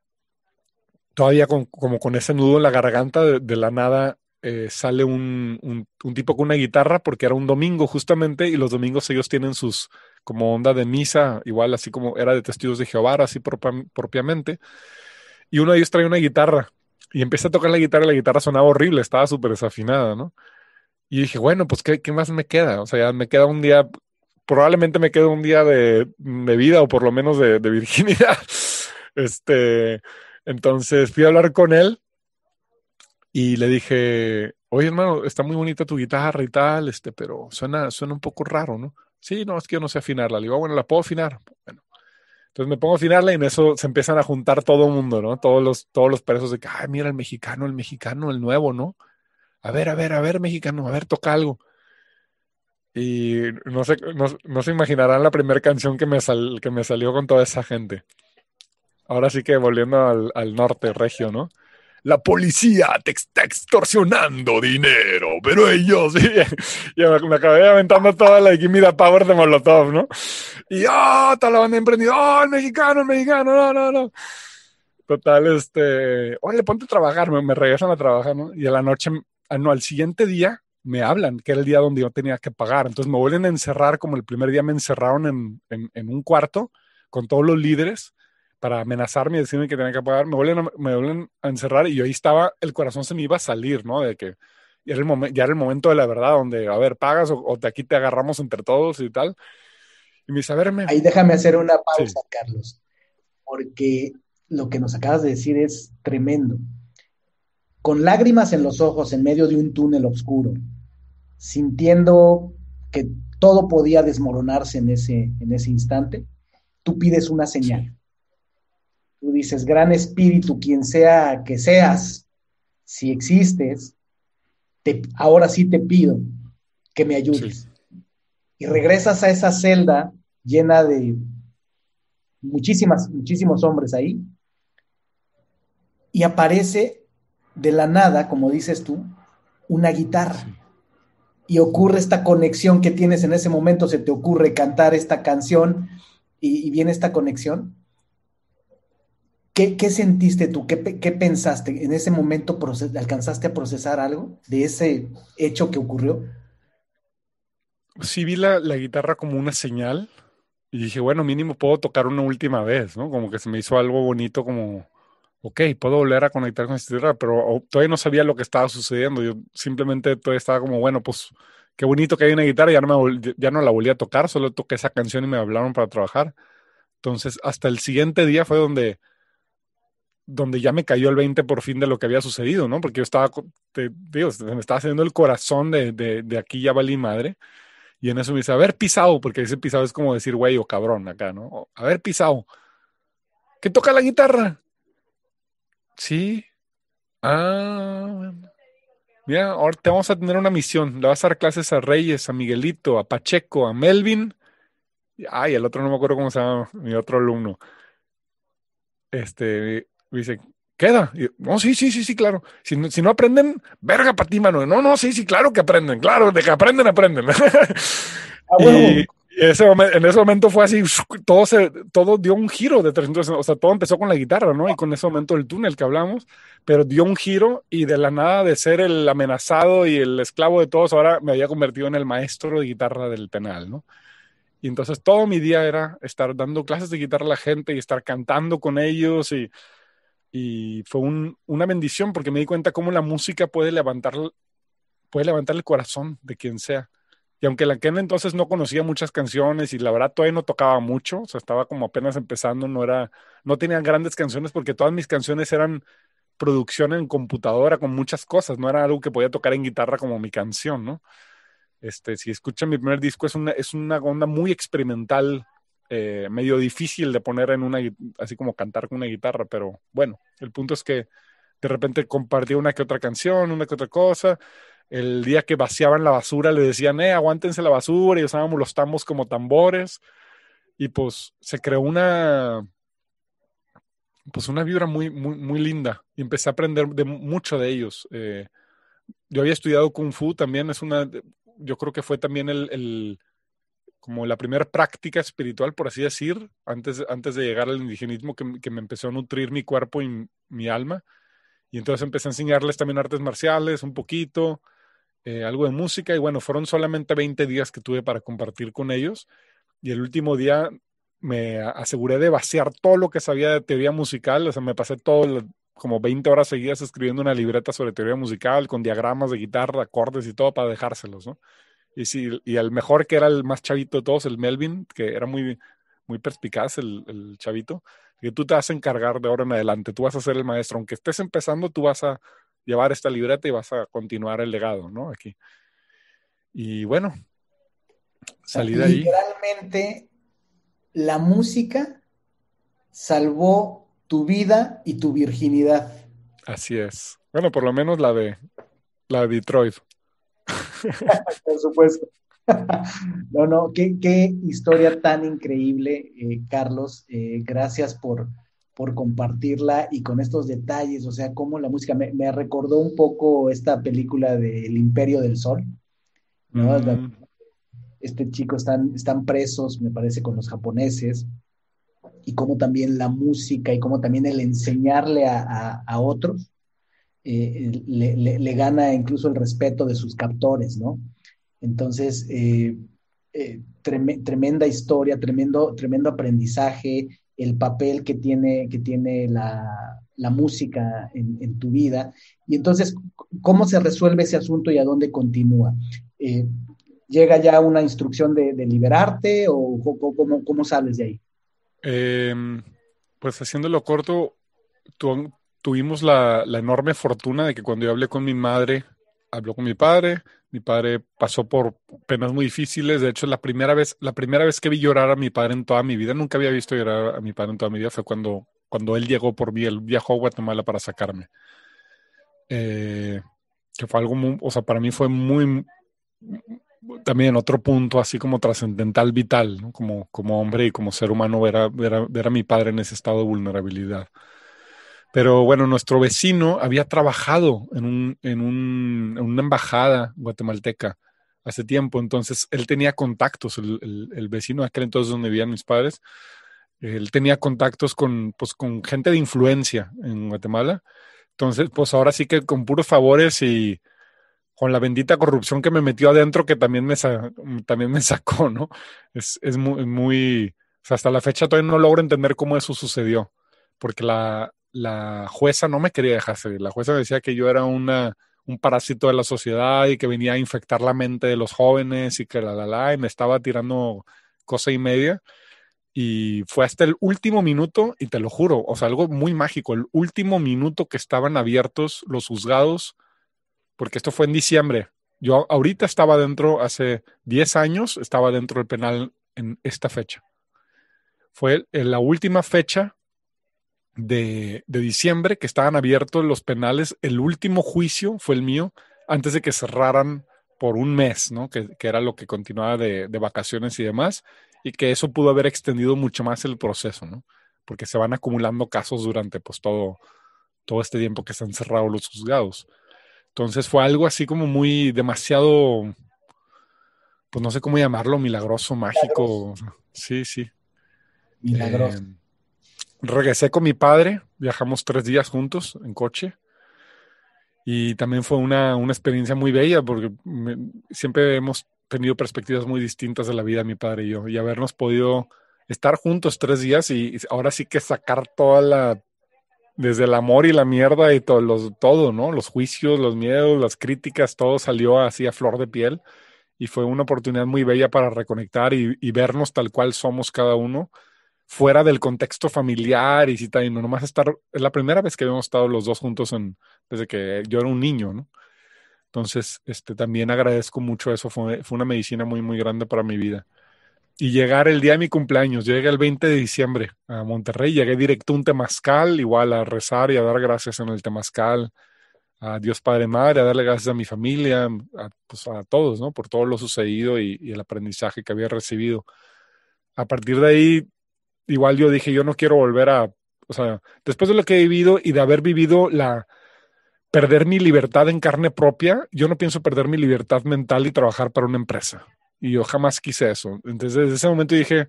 todavía con, como con ese nudo en la garganta de, la nada. Eh, sale un, un, tipo con una guitarra porque era un domingo justamente y los domingos ellos tienen sus como onda de misa, igual así como era de testigos de Jehová, así propiamente. Y uno de ellos trae una guitarra y empieza a tocar la guitarra y la guitarra sonaba horrible, estaba súper desafinada, ¿no? Y dije, bueno, pues ¿qué, ¿qué, más me queda? O sea, me queda un día, probablemente me queda un día de, de vida o por lo menos de, de virginidad. Este, entonces fui a hablar con él y le dije, oye hermano, está muy bonita tu guitarra y tal, este, pero suena, suena un poco raro, ¿no? Sí, no, es que yo no sé afinarla. Le digo, ah, bueno, ¿la puedo afinar? Bueno. Entonces me pongo a afinarla y en eso se empiezan a juntar todo el mundo, ¿no? Todos los, todos los presos de que, ay, mira, el mexicano, el mexicano, el nuevo, ¿no? A ver, a ver, a ver, mexicano, a ver, toca algo. Y no sé, no, se imaginarán la primera canción que me, que me salió con toda esa gente. Ahora sí que volviendo al, al norte regio, ¿no? La policía te está extorsionando dinero, pero ellos. y me, me, acabé aventando toda la equimida Power de Molotov, ¿no? Y ¡ah! Oh, la banda emprendida, ¡oh! El mexicano, el mexicano, no, no, no. Total, este. Oye, ponte a trabajar, me, regresan a trabajar, ¿no? Y a la noche, ah, no, al siguiente día me hablan, que era el día donde yo tenía que pagar. Entonces me vuelven a encerrar, como el primer día me encerraron en un cuarto con todos los líderes para amenazarme y decirme que tenía que pagar, me vuelven, a, me encerrar y yo ahí estaba, el corazón se me iba a salir, ¿no? De que ya era el, momento de la verdad, donde, a ver, pagas o, de aquí te agarramos entre todos y tal. Y me saberme Ahí déjame hacer una pausa, Carlos, porque lo que nos acabas de decir es tremendo. Con lágrimas en los ojos, en medio de un túnel oscuro, sintiendo que todo podía desmoronarse en ese, en ese instante, tú pides una señal. Tú dices, gran espíritu, quien sea que seas, si existes, ahora sí te pido que me ayudes. Y regresas a esa celda llena de muchísimas, muchísimos hombres ahí, y aparece de la nada, como dices tú, una guitarra. Y ocurre esta conexión que tienes en ese momento, se te ocurre cantar esta canción y, y viene esta conexión. ¿Qué, ¿Qué, sentiste tú? ¿Qué, ¿Qué, pensaste? ¿En ese momento alcanzaste a procesar algo de ese hecho que ocurrió? Sí, vi la, la, guitarra como una señal y dije, bueno, mínimo puedo tocar una última vez, ¿no? Como que se me hizo algo bonito, como, ok, puedo volver a conectar con esta guitarra, pero todavía no sabía lo que estaba sucediendo. Yo simplemente todavía estaba como, bueno, pues qué bonito que hay una guitarra, ya no, me, ya no la volví a tocar, solo toqué esa canción y me hablaron para trabajar. Entonces, hasta el siguiente día fue donde donde ya me cayó el 20 por fin de lo que había sucedido, ¿no? Porque yo estaba, te, digo, me estaba haciendo el corazón de, aquí ya valí madre. Y en eso me dice, haber pisado, porque ese pisado es como decir güey o cabrón acá, ¿no? haber pisado. que toca la guitarra? Sí. Ah, bueno. Mira, ahora te vamos a tener una misión. Le vas a dar clases a Reyes, a Miguelito, a Pacheco, a Melvin. Ay, el otro no me acuerdo cómo se llama, mi otro alumno. Este, y dice, queda. no, sí, sí, sí, sí, claro. Si no, si no aprenden, verga para ti, mano. No, no, sí, sí, claro que aprenden, claro, de que aprenden, aprenden. Ah, y, en ese momento fue así, todo, se, todo dio un giro de 300, o sea, todo empezó con la guitarra, ¿no? Y con ese momento del túnel que hablamos, pero dio un giro y de la nada de ser el amenazado y el esclavo de todos, ahora me había convertido en el maestro de guitarra del penal, ¿no? Y entonces todo mi día era estar dando clases de guitarra a la gente y estar cantando con ellos y y fue un, una bendición porque me di cuenta cómo la música puede levantar, puede levantar el corazón de quien sea. Y aunque la Ken entonces no conocía muchas canciones y la verdad todavía no tocaba mucho, o sea, estaba como apenas empezando, no era, no tenía grandes canciones porque todas mis canciones eran producción en computadora con muchas cosas, no era algo que podía tocar en guitarra como mi canción, ¿no? Este, si escuchan mi primer disco, es una, es una onda muy experimental eh, medio difícil de poner en una, así como cantar con una guitarra, pero bueno, el punto es que de repente compartía una que otra canción, una que otra cosa. El día que vaciaban la basura le decían, eh, aguántense la basura y usábamos los tambos como tambores. Y pues se creó una, pues una vibra muy, muy, muy linda. Y empecé a aprender de mucho de ellos. Eh, yo había estudiado Kung Fu también, es una, yo creo que fue también el, el como la primera práctica espiritual, por así decir, antes, antes de llegar al indigenismo, que, me empezó a nutrir mi cuerpo y mi alma. Y entonces empecé a enseñarles también artes marciales, un poquito, eh, algo de música. Y bueno, fueron solamente 20 días que tuve para compartir con ellos. Y el último día me aseguré de vaciar todo lo que sabía de teoría musical. O sea, me pasé todo, como 20 horas seguidas escribiendo una libreta sobre teoría musical, con diagramas de guitarra, acordes y todo para dejárselos, ¿no? Y, sí, y al mejor que era el más chavito de todos, el Melvin, que era muy, muy perspicaz el, chavito, que tú te vas a encargar de ahora en adelante, tú vas a ser el maestro, aunque estés empezando, tú vas a llevar esta libreta y vas a continuar el legado, ¿no? Aquí. Y bueno, salí de ahí. Literalmente, la música salvó tu vida y tu virginidad. Así es. Bueno, por lo menos la de la de Detroit. Por supuesto. no, no, qué, historia tan increíble, eh, Carlos. Eh, gracias por, por compartirla y con estos detalles, o sea, cómo la música me, recordó un poco esta película de El Imperio del Sol. Mm. Este chico están, están presos, me parece, con los japoneses, y cómo también la música y cómo también el enseñarle a otros eh, le, gana incluso el respeto de sus captores, ¿no? Entonces, eh, eh, tremenda historia, tremendo, tremendo aprendizaje, el papel que tiene, que tiene la, música en, tu vida. Y entonces, ¿cómo se resuelve ese asunto y a dónde continúa? ¿Llega ya una instrucción de, liberarte o cómo, sales de ahí? Em, pues haciéndolo corto, tu, tuvimos la, enorme fortuna de que cuando yo hablé con mi madre, habló con mi padre. Mi padre pasó por penas muy difíciles. De hecho, la primera vez, la primera vez que vi llorar a mi padre en toda mi vida, nunca había visto llorar a mi padre en toda mi vida, fue cuando, cuando él llegó por mí. Él viajó a Guatemala para sacarme. Eh, que fue algo muy, o sea, para mí fue muy, también otro punto así como trascendental, vital, como, como hombre y como ser humano, ver, a, ver a mi padre en ese estado de vulnerabilidad. Pero bueno, nuestro vecino había trabajado en, un, en, en una embajada guatemalteca hace tiempo, entonces él tenía contactos, el, vecino aquel entonces donde vivían mis padres, él tenía contactos con, pues, con gente de influencia en Guatemala. Entonces, pues ahora sí que con puros favores y con la bendita corrupción que me metió adentro, que también me, también me sacó, ¿no? Es, es muy, muy hasta la fecha todavía no logro entender cómo eso sucedió, porque la, la jueza no me quería dejar salir. La jueza decía que yo era una, un parásito de la sociedad y que venía a infectar la mente de los jóvenes y que la, la, la, y me estaba tirando cosa y media. Y fue hasta el último minuto, y te lo juro, o sea, algo muy mágico, el último minuto que estaban abiertos los juzgados, porque esto fue en diciembre. Yo ahorita estaba dentro, hace 10 años, estaba dentro del penal en esta fecha. Fue en la última fecha de, diciembre que estaban abiertos los penales. El último juicio fue el mío antes de que cerraran por un mes, ¿no? Que, que era lo que continuaba de, vacaciones y demás, y que eso pudo haber extendido mucho más el proceso, ¿no? Porque se van acumulando casos durante pues todo, todo este tiempo que se han cerrado los juzgados. Entonces fue algo así como muy demasiado, pues no sé cómo llamarlo, milagroso, mágico. Sí, sí. Milagroso. Em, regresé con mi padre, viajamos tres días juntos en coche. Y también fue una, una experiencia muy bella porque siempre hemos tenido perspectivas muy distintas de la vida, mi padre y yo, y habernos podido estar juntos tres días y, ahora sí que sacar toda la, desde el amor y la mierda y todo, los, todo, ¿no? Los juicios, los miedos, las críticas, todo salió así a flor de piel y fue una oportunidad muy bella para reconectar y, y vernos tal cual somos cada uno fuera del contexto familiar y si y no nomás estar, es la primera vez que habíamos estado los dos juntos en, desde que yo era un niño, ¿no? Entonces, este, también agradezco mucho eso, fue, fue una medicina muy, muy grande para mi vida. Y llegar el día de mi cumpleaños, yo llegué el 20 de diciembre a Monterrey, llegué directo a un temazcal, igual a rezar y a dar gracias en el temazcal, a Dios Padre Madre, a darle gracias a mi familia, a, pues a todos, ¿no? Por todo lo sucedido y el aprendizaje que había recibido. A partir de ahí igual yo dije, yo no quiero volver a, o sea, después de lo que he vivido y de haber vivido la, perder mi libertad en carne propia, yo no pienso perder mi libertad mental y trabajar para una empresa. Y yo jamás quise eso. Entonces, desde ese momento dije,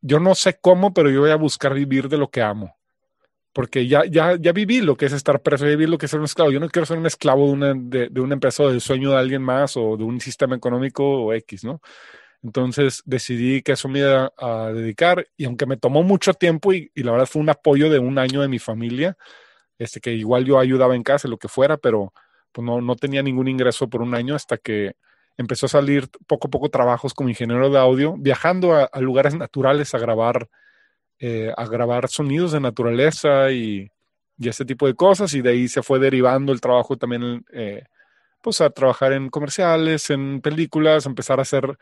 yo no sé cómo, pero yo voy a buscar vivir de lo que amo. Porque ya, ya, ya viví lo que es estar preso, ya viví lo que es ser un esclavo. Yo no quiero ser un esclavo de una, de, de una empresa o del sueño de alguien más o de un sistema económico o X, ¿no? Entonces decidí que eso me iba a dedicar y aunque me tomó mucho tiempo y, la verdad fue un apoyo de un año de mi familia, este que igual yo ayudaba en casa, lo que fuera, pero pues no, no tenía ningún ingreso por un año hasta que empezó a salir poco a poco trabajos como ingeniero de audio, viajando a, lugares naturales a grabar, eh, a grabar sonidos de naturaleza y, y ese tipo de cosas y de ahí se fue derivando el trabajo también. Eh, pues a trabajar en comerciales, en películas, empezar a hacer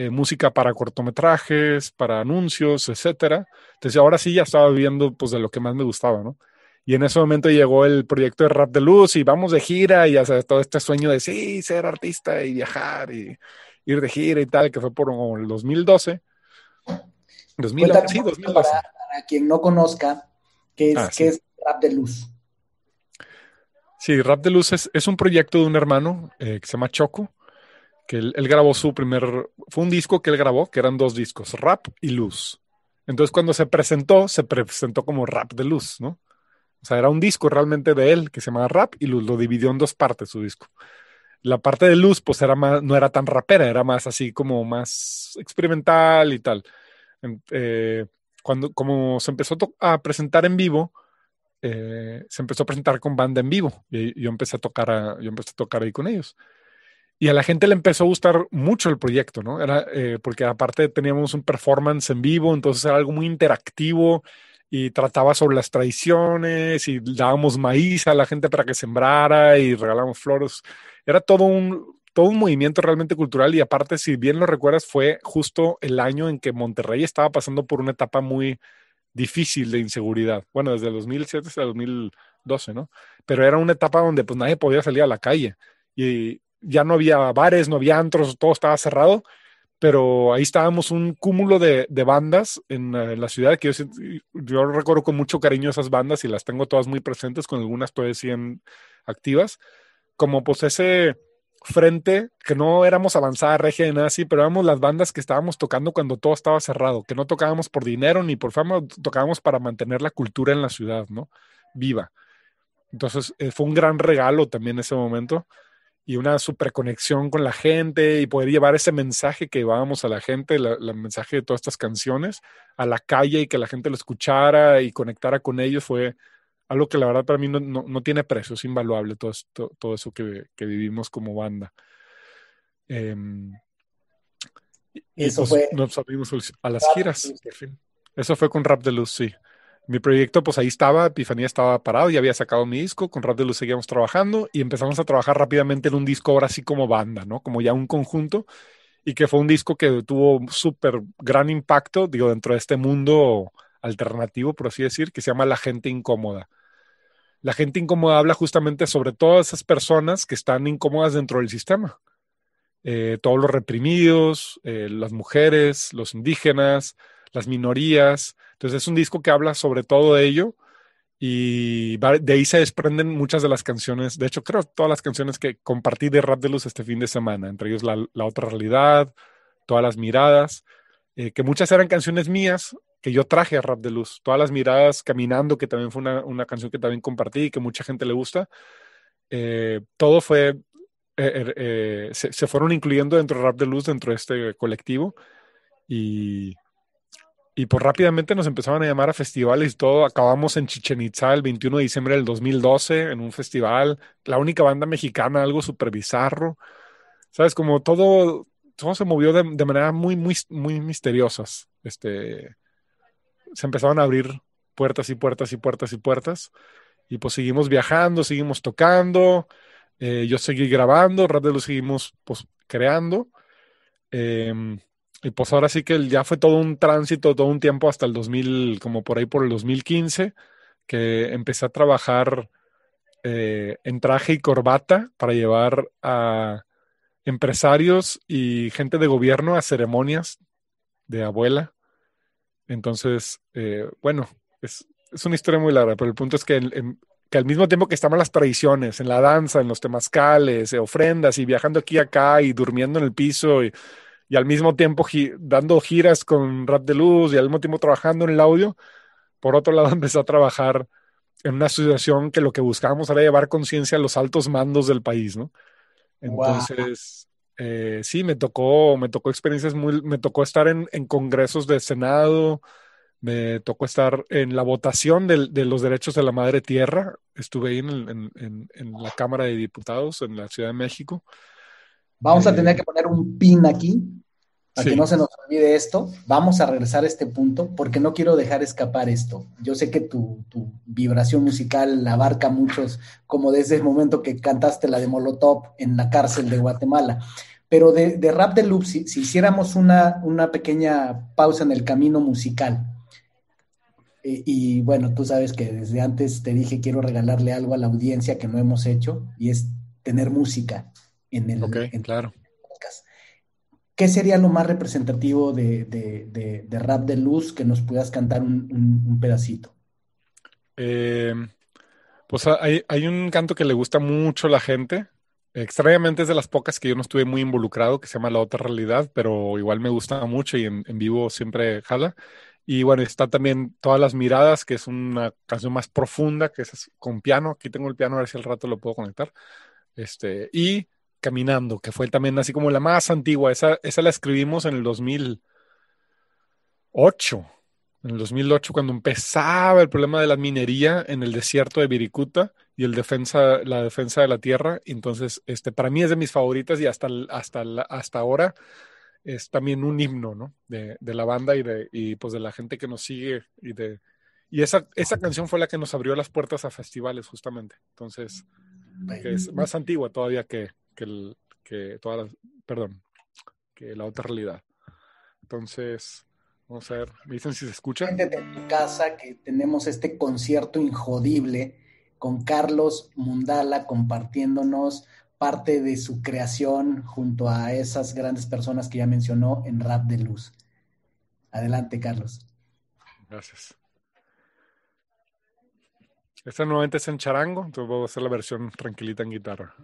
eh, música para cortometrajes, para anuncios, etcétera. Entonces ahora sí ya estaba viviendo pues de lo que más me gustaba, ¿no? Y en ese momento llegó el proyecto de Rap de Luz y vamos de gira y todo este sueño de sí, ser artista y viajar y ir de gira y tal, que fue por el 2012. 2012 2012. Para, quien no conozca, ¿qué ah, es, Rap de Luz? Sí, Rap de Luz es, un proyecto de un hermano eh, que se llama Choco que él, grabó su primer, fue un disco que él grabó, que eran dos discos, Rap y Luz. Entonces cuando se presentó, se presentó como Rap de Luz, ¿no? O sea, era un disco realmente de él que se llamaba Rap y Luz, lo dividió en dos partes su disco. La parte de Luz, pues era más, no era tan rapera, era más así como más experimental y tal. Eh, cuando como se empezó a presentar en vivo, eh, se empezó a presentar con banda en vivo y yo empecé a tocar, yo empecé a tocar ahí con ellos. Y a la gente le empezó a gustar mucho el proyecto, ¿no? Era eh, porque aparte teníamos un performance en vivo, entonces era algo muy interactivo y trataba sobre las tradiciones y dábamos maíz a la gente para que sembrara y regalábamos flores. Era todo un, todo un movimiento realmente cultural y aparte, si bien lo recuerdas, fue justo el año en que Monterrey estaba pasando por una etapa muy difícil de inseguridad. Bueno, desde el 2007 hasta el 2012, ¿no? Pero era una etapa donde pues nadie podía salir a la calle y ya no había bares, no había antros, todo estaba cerrado, pero ahí estábamos un cúmulo de, de bandas en, eh, la ciudad que yo, recuerdo con mucho cariño esas bandas y las tengo todas muy presentes, con algunas todavía siguen activas, como pues ese frente, que no éramos avanzada regia ni nada así, pero éramos las bandas que estábamos tocando cuando todo estaba cerrado, que no tocábamos por dinero ni por fama, tocábamos para mantener la cultura en la ciudad, ¿no? Viva. Entonces, eh, fue un gran regalo también ese momento y una superconexión con la gente y poder llevar ese mensaje que llevábamos a la gente, el mensaje de todas estas canciones, a la calle y que la gente lo escuchara y conectara con ellos fue algo que la verdad para mí no, tiene precio, es invaluable todo, todo eso que, vivimos como banda. Em, eso fue. Nos a las giras, Eso fue con Rap de Luz, sí mi proyecto, pues ahí estaba, Epifanía estaba parado, y había sacado mi disco, con Rap de Luz seguíamos trabajando y empezamos a trabajar rápidamente en un disco ahora sí como banda, ¿no? Como ya un conjunto y que fue un disco que tuvo súper gran impacto, digo, dentro de este mundo alternativo, por así decir, que se llama La gente incómoda. La gente incómoda habla justamente sobre todas esas personas que están incómodas dentro del sistema. Eh, todos los reprimidos, eh, las mujeres, los indígenas, las minorías. Entonces es un disco que habla sobre todo de ello y de ahí se desprenden muchas de las canciones, de hecho creo todas las canciones que compartí de Rap de Luz este fin de semana, entre ellos La, Otra Realidad, Todas las Miradas, eh, que muchas eran canciones mías que yo traje a Rap de Luz, Todas las Miradas, Caminando, que también fue una, canción que también compartí y que mucha gente le gusta, eh, todo fue, eh, er, se, se, fueron incluyendo dentro de Rap de Luz, dentro de este colectivo y... Y pues rápidamente nos empezaban a llamar a festivales y todo. Acabamos en Chichen Itza el 21 de diciembre del 2012 en un festival. La única banda mexicana, algo súper bizarro. ¿Sabes? Como todo, se movió de, manera muy, muy, muy misteriosas. Este, se empezaban a abrir puertas y puertas y puertas y puertas. Y pues seguimos viajando, seguimos tocando. Eh, yo seguí grabando, radio lo seguimos pues, creando. Eh, y pues ahora sí que ya fue todo un tránsito, todo un tiempo hasta el 2000, como por ahí por el 2015, que empecé a trabajar eh, en traje y corbata para llevar a empresarios y gente de gobierno a ceremonias de abuela. Entonces, eh, bueno, es, es, una historia muy larga, pero el punto es que, em, que al mismo tiempo que estaban las tradiciones, en la danza, en los temazcales, eh, ofrendas y viajando aquí acá y durmiendo en el piso y y al mismo tiempo dando giras con Rap de Luz y al mismo tiempo trabajando en el audio, por otro lado empecé a trabajar en una asociación que lo que buscábamos era llevar conciencia a los altos mandos del país, ¿no? Entonces, eh, sí, me tocó, me tocó experiencias muy, me tocó estar en, en congresos de Senado, me tocó estar en la votación de, los derechos de la madre tierra. Estuve ahí en, la Cámara de Diputados en la Ciudad de México. Vamos a eh, tener que poner un pin aquí para que no se nos olvide esto. Vamos a regresar a este punto porque no quiero dejar escapar esto. Yo sé que tu, vibración musical abarca muchos, como desde el momento que cantaste la de Molotov en la cárcel de Guatemala. Pero de, Rap de Loop, si, hiciéramos una, una, pequeña pausa en el camino musical, eh, y, bueno, tú sabes que desde antes te dije quiero regalarle algo a la audiencia que no hemos hecho, y es tener música en el, en claro. podcast. ¿Qué sería lo más representativo de, de, de, rap de luz que nos puedas cantar un, un, pedacito? Eh, pues ah, hay, hay, un canto que le gusta mucho a la gente. Extrañamente es de las pocas que yo no estuve muy involucrado, que se llama La Otra Realidad, pero igual me gusta mucho y en, en vivo siempre jala. Y bueno, está también Todas las Miradas, que es una canción más profunda, que es con piano. Aquí tengo el piano, a ver si al rato lo puedo conectar. Este, y Caminando, que fue también así como la más antigua. Esa, esa la escribimos en el 2008. En el 2008, cuando empezaba el problema de la minería en el desierto de Viricuta y el defensa, la defensa de la tierra. Entonces, este, para mí es de mis favoritas y hasta, hasta, hasta ahora es también un himno ¿no? de, la banda y, de, pues de la gente que nos sigue. Y, de, y esa, esa canción fue la que nos abrió las puertas a festivales, justamente. Entonces, es más antigua todavía que, que, que toda perdón, que la otra realidad. Entonces, vamos a ver, me dicen si se escucha. Gente de tu casa que tenemos este concierto injodible con Carlos Mundala compartiéndonos parte de su creación junto a esas grandes personas que ya mencionó en Rap de Luz. Adelante, Carlos. Gracias. Esta nuevamente es en charango, entonces voy a hacer la versión tranquilita en guitarra.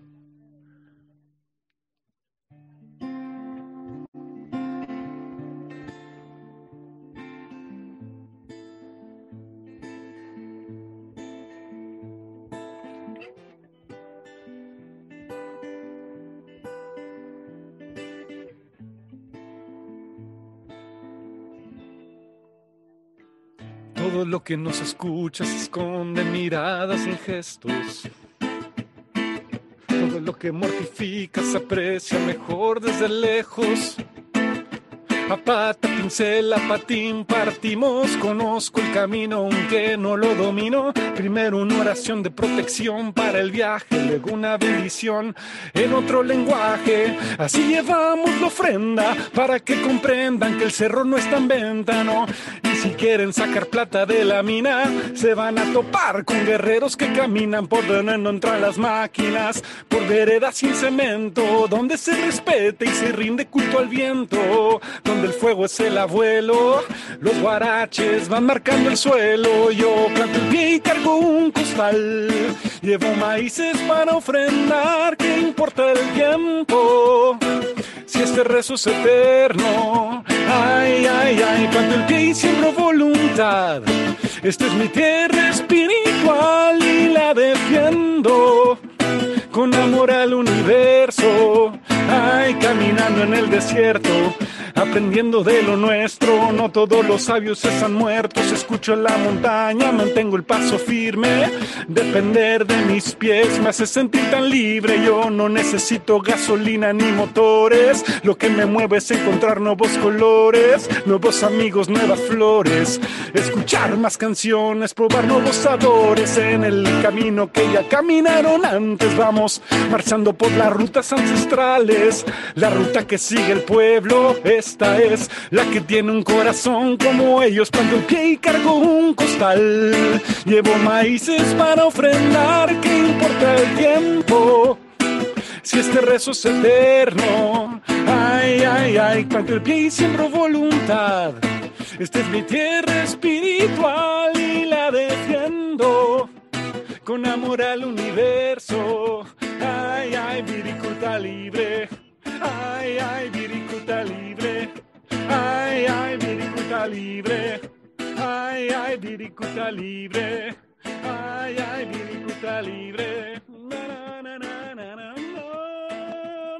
lo que nos escucha se esconde miradas y gestos. Todo lo que mortifica se aprecia mejor desde lejos. A pata, pincel, a patín partimos. Conozco el camino aunque no lo domino. Primero una oración de protección para el viaje, luego una bendición en otro lenguaje. Así llevamos la ofrenda para que comprendan que el cerro no es tan ventano, Y si quieren sacar plata de la mina, se van a topar con guerreros que caminan por donde no entran las máquinas, por veredas sin cemento, donde se respete y se rinde culto al viento el fuego es el abuelo. Los guaraches van marcando el suelo. Yo planto el pie y cargo un costal. Llevo maíces para ofrendar. ¿Qué importa el tiempo? Si este rezo es eterno. Ay, ay, ay, planto el pie y siembro voluntad. Esta es mi tierra espiritual y la defiendo con amor al universo. Ay, caminando en el desierto, aprendiendo de lo nuestro. No todos los sabios están muertos, escucho la montaña, mantengo el paso firme. Depender de mis pies me hace sentir tan libre, yo no necesito gasolina ni motores. Lo que me mueve es encontrar nuevos colores, nuevos amigos, nuevas flores. Escuchar más canciones, probar nuevos sabores en el camino que ya caminaron antes. Vamos marchando por las rutas ancestrales, la ruta que sigue el pueblo es esta es la que tiene un corazón como ellos cuando que cargo un costal. Llevo maíces para ofrendar, ¿qué importa el tiempo? Si este rezo es eterno, ay, ay, ay, cuando el pie y siembro voluntad. Esta es mi tierra espiritual y la defiendo con amor al universo. Ay, ay, viriculta libre. Ay, ay, Viricuta libre. Ay, ay, Viricuta libre. Ay, ay, Viricuta libre. Ay, ay, Viricuta libre. Na, na, na, na, na, No,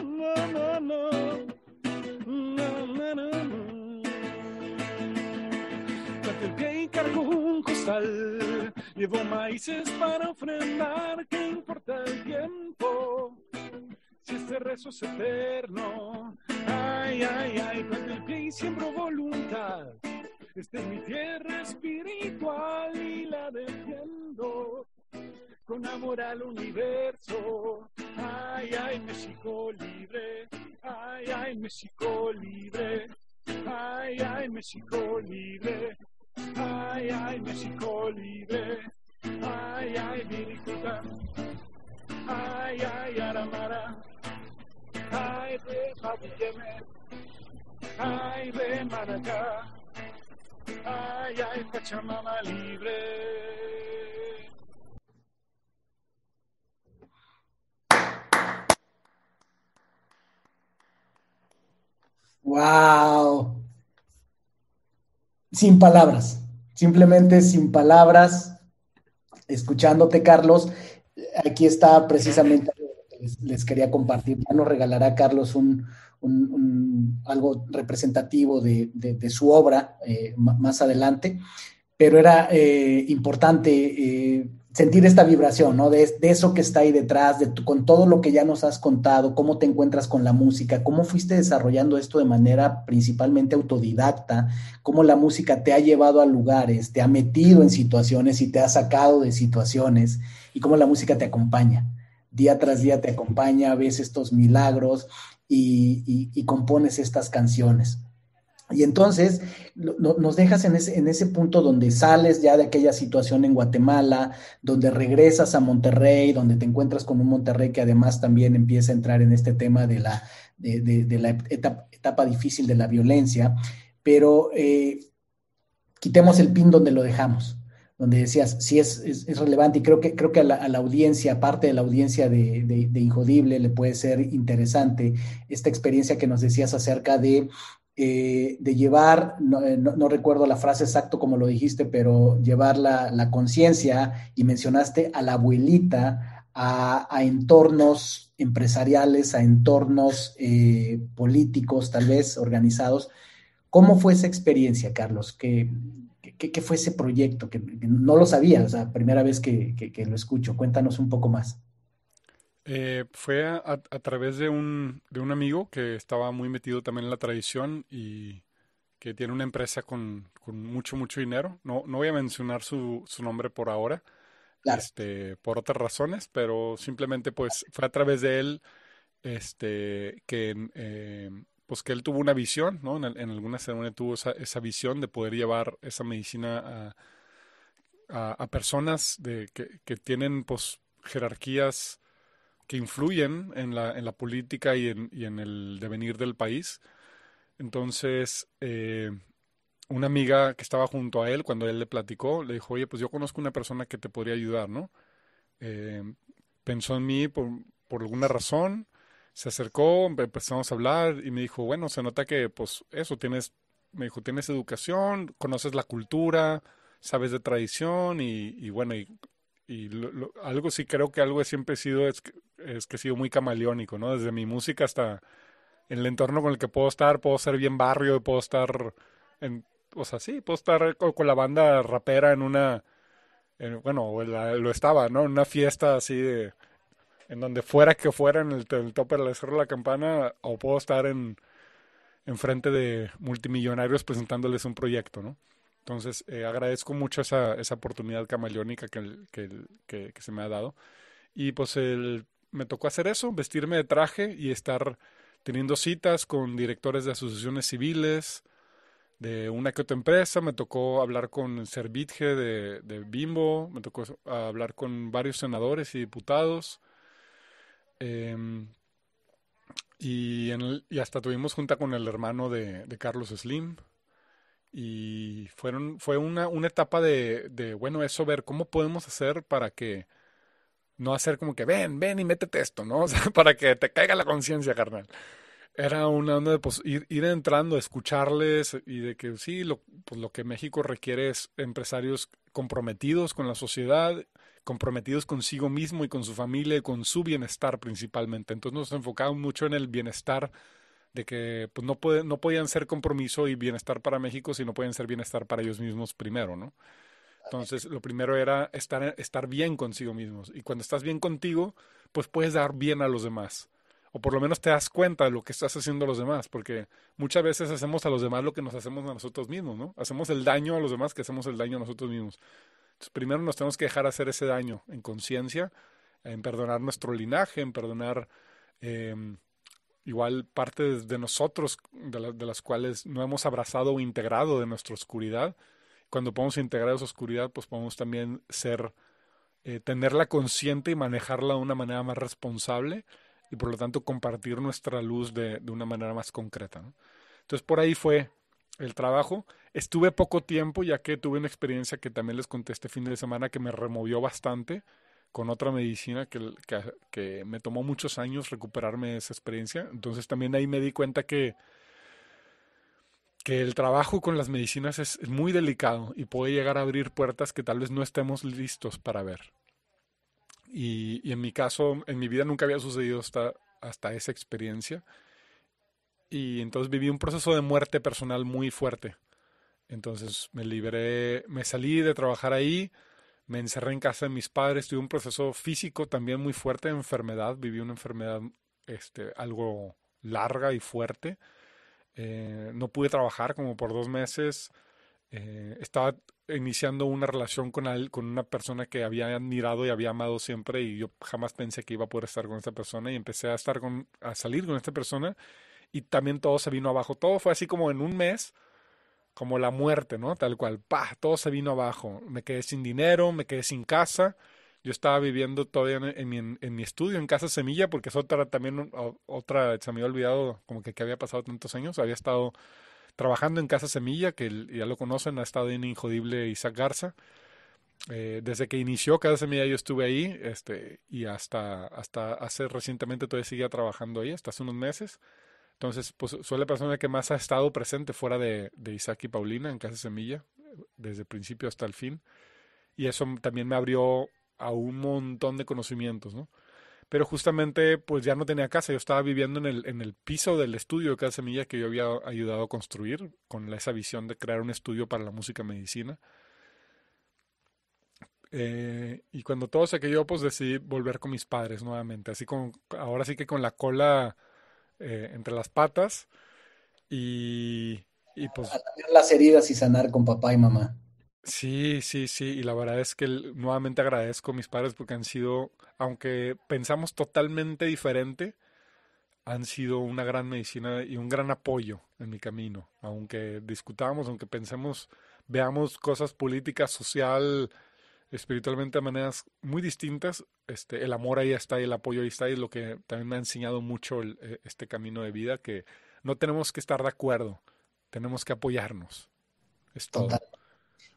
no, no. No, no, no. que un costal. Llevo maíces para ofrendar. ¿Qué importa el tiempo? si este rezo es eterno. Ay, ay, ay, cuando el pie y siembro voluntad. Esta es mi tierra espiritual y la defiendo con amor al universo. Ay, ay, México libre. Ay, ay, México libre. Ay, ay, México libre. Ay, ay, México libre. Ay, ay, mi libre ay, ay, aramara, ay, ve, pabulleme, ay, ve, maracá, ay, ay, pachamama libre. Wow. Sin palabras, simplemente sin palabras, escuchándote, Carlos aquí está precisamente les, les quería compartir. Ya nos regalará Carlos algo representativo de, su obra eh, más adelante, pero era eh, importante eh, sentir esta vibración, ¿no? De, eso que está ahí detrás, de con todo lo que ya nos has contado, cómo te encuentras con la música, cómo fuiste desarrollando esto de manera principalmente autodidacta, cómo la música te ha llevado a lugares, te ha metido en situaciones y te ha sacado de situaciones y cómo la música te acompaña. Día tras día te acompaña, ves estos milagros y, compones estas canciones. Y entonces nos dejas en ese, punto donde sales ya de aquella situación en Guatemala, donde regresas a Monterrey, donde te encuentras con un Monterrey que además también empieza a entrar en este tema de la, de, la etapa, difícil de la violencia, pero eh, quitemos el pin donde lo dejamos donde decías, sí es, relevante y creo que, creo que a la, audiencia, aparte de la audiencia de, Injodible, le puede ser interesante esta experiencia que nos decías acerca de, eh, de llevar, eh, no, recuerdo la frase exacta como lo dijiste, pero llevar la, conciencia y mencionaste a la abuelita a, entornos empresariales, a entornos eh, políticos, tal vez organizados. ¿Cómo fue esa experiencia, Carlos? Que ¿Qué, fue ese proyecto? Que, no lo sabía, o sea, primera vez que, lo escucho. Cuéntanos un poco más. Eh, fue a, través de un, amigo que estaba muy metido también en la tradición y que tiene una empresa con, mucho, mucho dinero. No, no voy a mencionar su, nombre por ahora, este, por otras razones, pero simplemente pues fue a través de él este, que eh, pues, que él tuvo una visión, ¿no? En, alguna ceremonia tuvo esa, visión de poder llevar esa medicina a, personas que, tienen pues, jerarquías que influyen en la, política y en, el devenir del país. Entonces, eh, una amiga que estaba junto a él, cuando él le platicó, le dijo, oye, pues yo conozco una persona que te podría ayudar, ¿no? Eh, pensó en mí por alguna razón, se acercó, empezamos a hablar y me dijo, bueno, se nota que pues eso, tienes, me dijo, tienes educación, conoces la cultura, sabes de tradición y, bueno, y, algo sí creo que algo siempre sido, es, es, que he sido muy camaleónico, ¿no? Desde mi música hasta en el entorno con el que puedo estar, puedo ser bien barrio, puedo estar en, o sea, sí, puedo estar con, la banda rapera en una, en, bueno, lo estaba, ¿no? En una fiesta así de en donde fuera que fuera en el, top tope del cerro la campana, o puedo estar en, frente de multimillonarios presentándoles un proyecto, ¿no? Entonces, eh, agradezco mucho esa, esa oportunidad camaleónica que, que, que, se me ha dado. Y pues me tocó hacer eso, vestirme de traje y estar teniendo citas con directores de asociaciones civiles, de una que otra empresa, me tocó hablar con Servitje de, de Bimbo, me tocó hablar con varios senadores y diputados, Em, y, hasta tuvimos junta con el hermano de, Carlos Slim. Y fueron, fue una, una etapa de, bueno, eso, ver cómo podemos hacer para que no hacer como que ven, ven y métete esto, ¿no? O sea, para que te caiga la conciencia, carnal. Era una onda de pues, ir, entrando, escucharles y de que sí, lo, pues, lo que México requiere es empresarios comprometidos con la sociedad comprometidos consigo mismo y con su familia y con su bienestar principalmente. Entonces nos enfocamos mucho en el bienestar de que pues, no, no podían ser compromiso y bienestar para México si no podían ser bienestar para ellos mismos primero, ¿no? Entonces, lo primero era estar, estar bien consigo mismos. Y cuando estás bien contigo, pues puedes dar bien a los demás. O por lo menos te das cuenta de lo que estás haciendo a los demás, porque muchas veces hacemos a los demás lo que nos hacemos a nosotros mismos, ¿no? Hacemos el daño a los demás que hacemos el daño a nosotros mismos primero nos tenemos que dejar hacer ese daño en conciencia, en perdonar nuestro linaje, en perdonar em, igual partes de nosotros de, las cuales no hemos abrazado o integrado de nuestra oscuridad. Cuando podemos integrar esa oscuridad, pues podemos también ser, eh, tenerla consciente y manejarla de una manera más responsable y por lo tanto compartir nuestra luz de, de una manera más concreta. Entonces por ahí fue el trabajo. Estuve poco tiempo, ya que tuve una experiencia que también les conté este fin de semana que me removió bastante con otra medicina que, que, me tomó muchos años recuperarme de esa experiencia. Entonces también ahí me di cuenta que, que el trabajo con las medicinas es muy delicado y puede llegar a abrir puertas que tal vez no estemos listos para ver. Y, en mi caso, en mi vida nunca había sucedido hasta, hasta esa experiencia y entonces viví un proceso de muerte personal muy fuerte. Entonces me liberé, me salí de trabajar ahí, me encerré en casa de mis padres, tuve un proceso físico también muy fuerte de enfermedad, viví una enfermedad este, algo larga y fuerte. Eh, no pude trabajar como por dos meses. Eh, estaba iniciando una relación con, con una persona que había admirado y había amado siempre y yo jamás pensé que iba a poder estar con esta persona y empecé a estar con a salir con esta persona y también todo se vino abajo. Todo fue así como en un mes, como la muerte, ¿no? Tal cual, ¡pah! Todo se vino abajo. Me quedé sin dinero, me quedé sin casa. Yo estaba viviendo todavía en, mi estudio, en Casa Semilla, porque es otra también, otra, se me había olvidado como que, que había pasado tantos años. Había estado trabajando en Casa Semilla, que ya lo conocen, ha estado en Injodible Isaac Garza. Eh, desde que inició Casa Semilla yo estuve ahí este, y hasta, hasta hace recientemente todavía seguía trabajando ahí, hasta hace unos meses. Entonces, pues soy la persona que más ha estado presente fuera de, Isaac y Paulina en Casa Semilla, desde el principio hasta el fin. Y eso también me abrió a un montón de conocimientos, ¿no? Pero justamente, pues ya no tenía casa, yo estaba viviendo en el, en el piso del estudio de Casa Semilla que yo había ayudado a construir, con esa visión de crear un estudio para la música medicina. Eh, y cuando todo se cayó, pues decidí volver con mis padres nuevamente. Así con, ahora sí que con la cola eh, entre las patas y, pues... las heridas y sanar con papá y mamá. Sí, sí, sí, y la verdad es que nuevamente agradezco a mis padres porque han sido, aunque pensamos totalmente diferente, han sido una gran medicina y un gran apoyo en mi camino, aunque discutamos, aunque pensemos, veamos cosas políticas, social, espiritualmente a maneras muy distintas. Este, el amor ahí está y el apoyo ahí está y es lo que también me ha enseñado mucho eh, este camino de vida, que no tenemos que estar de acuerdo, tenemos que apoyarnos.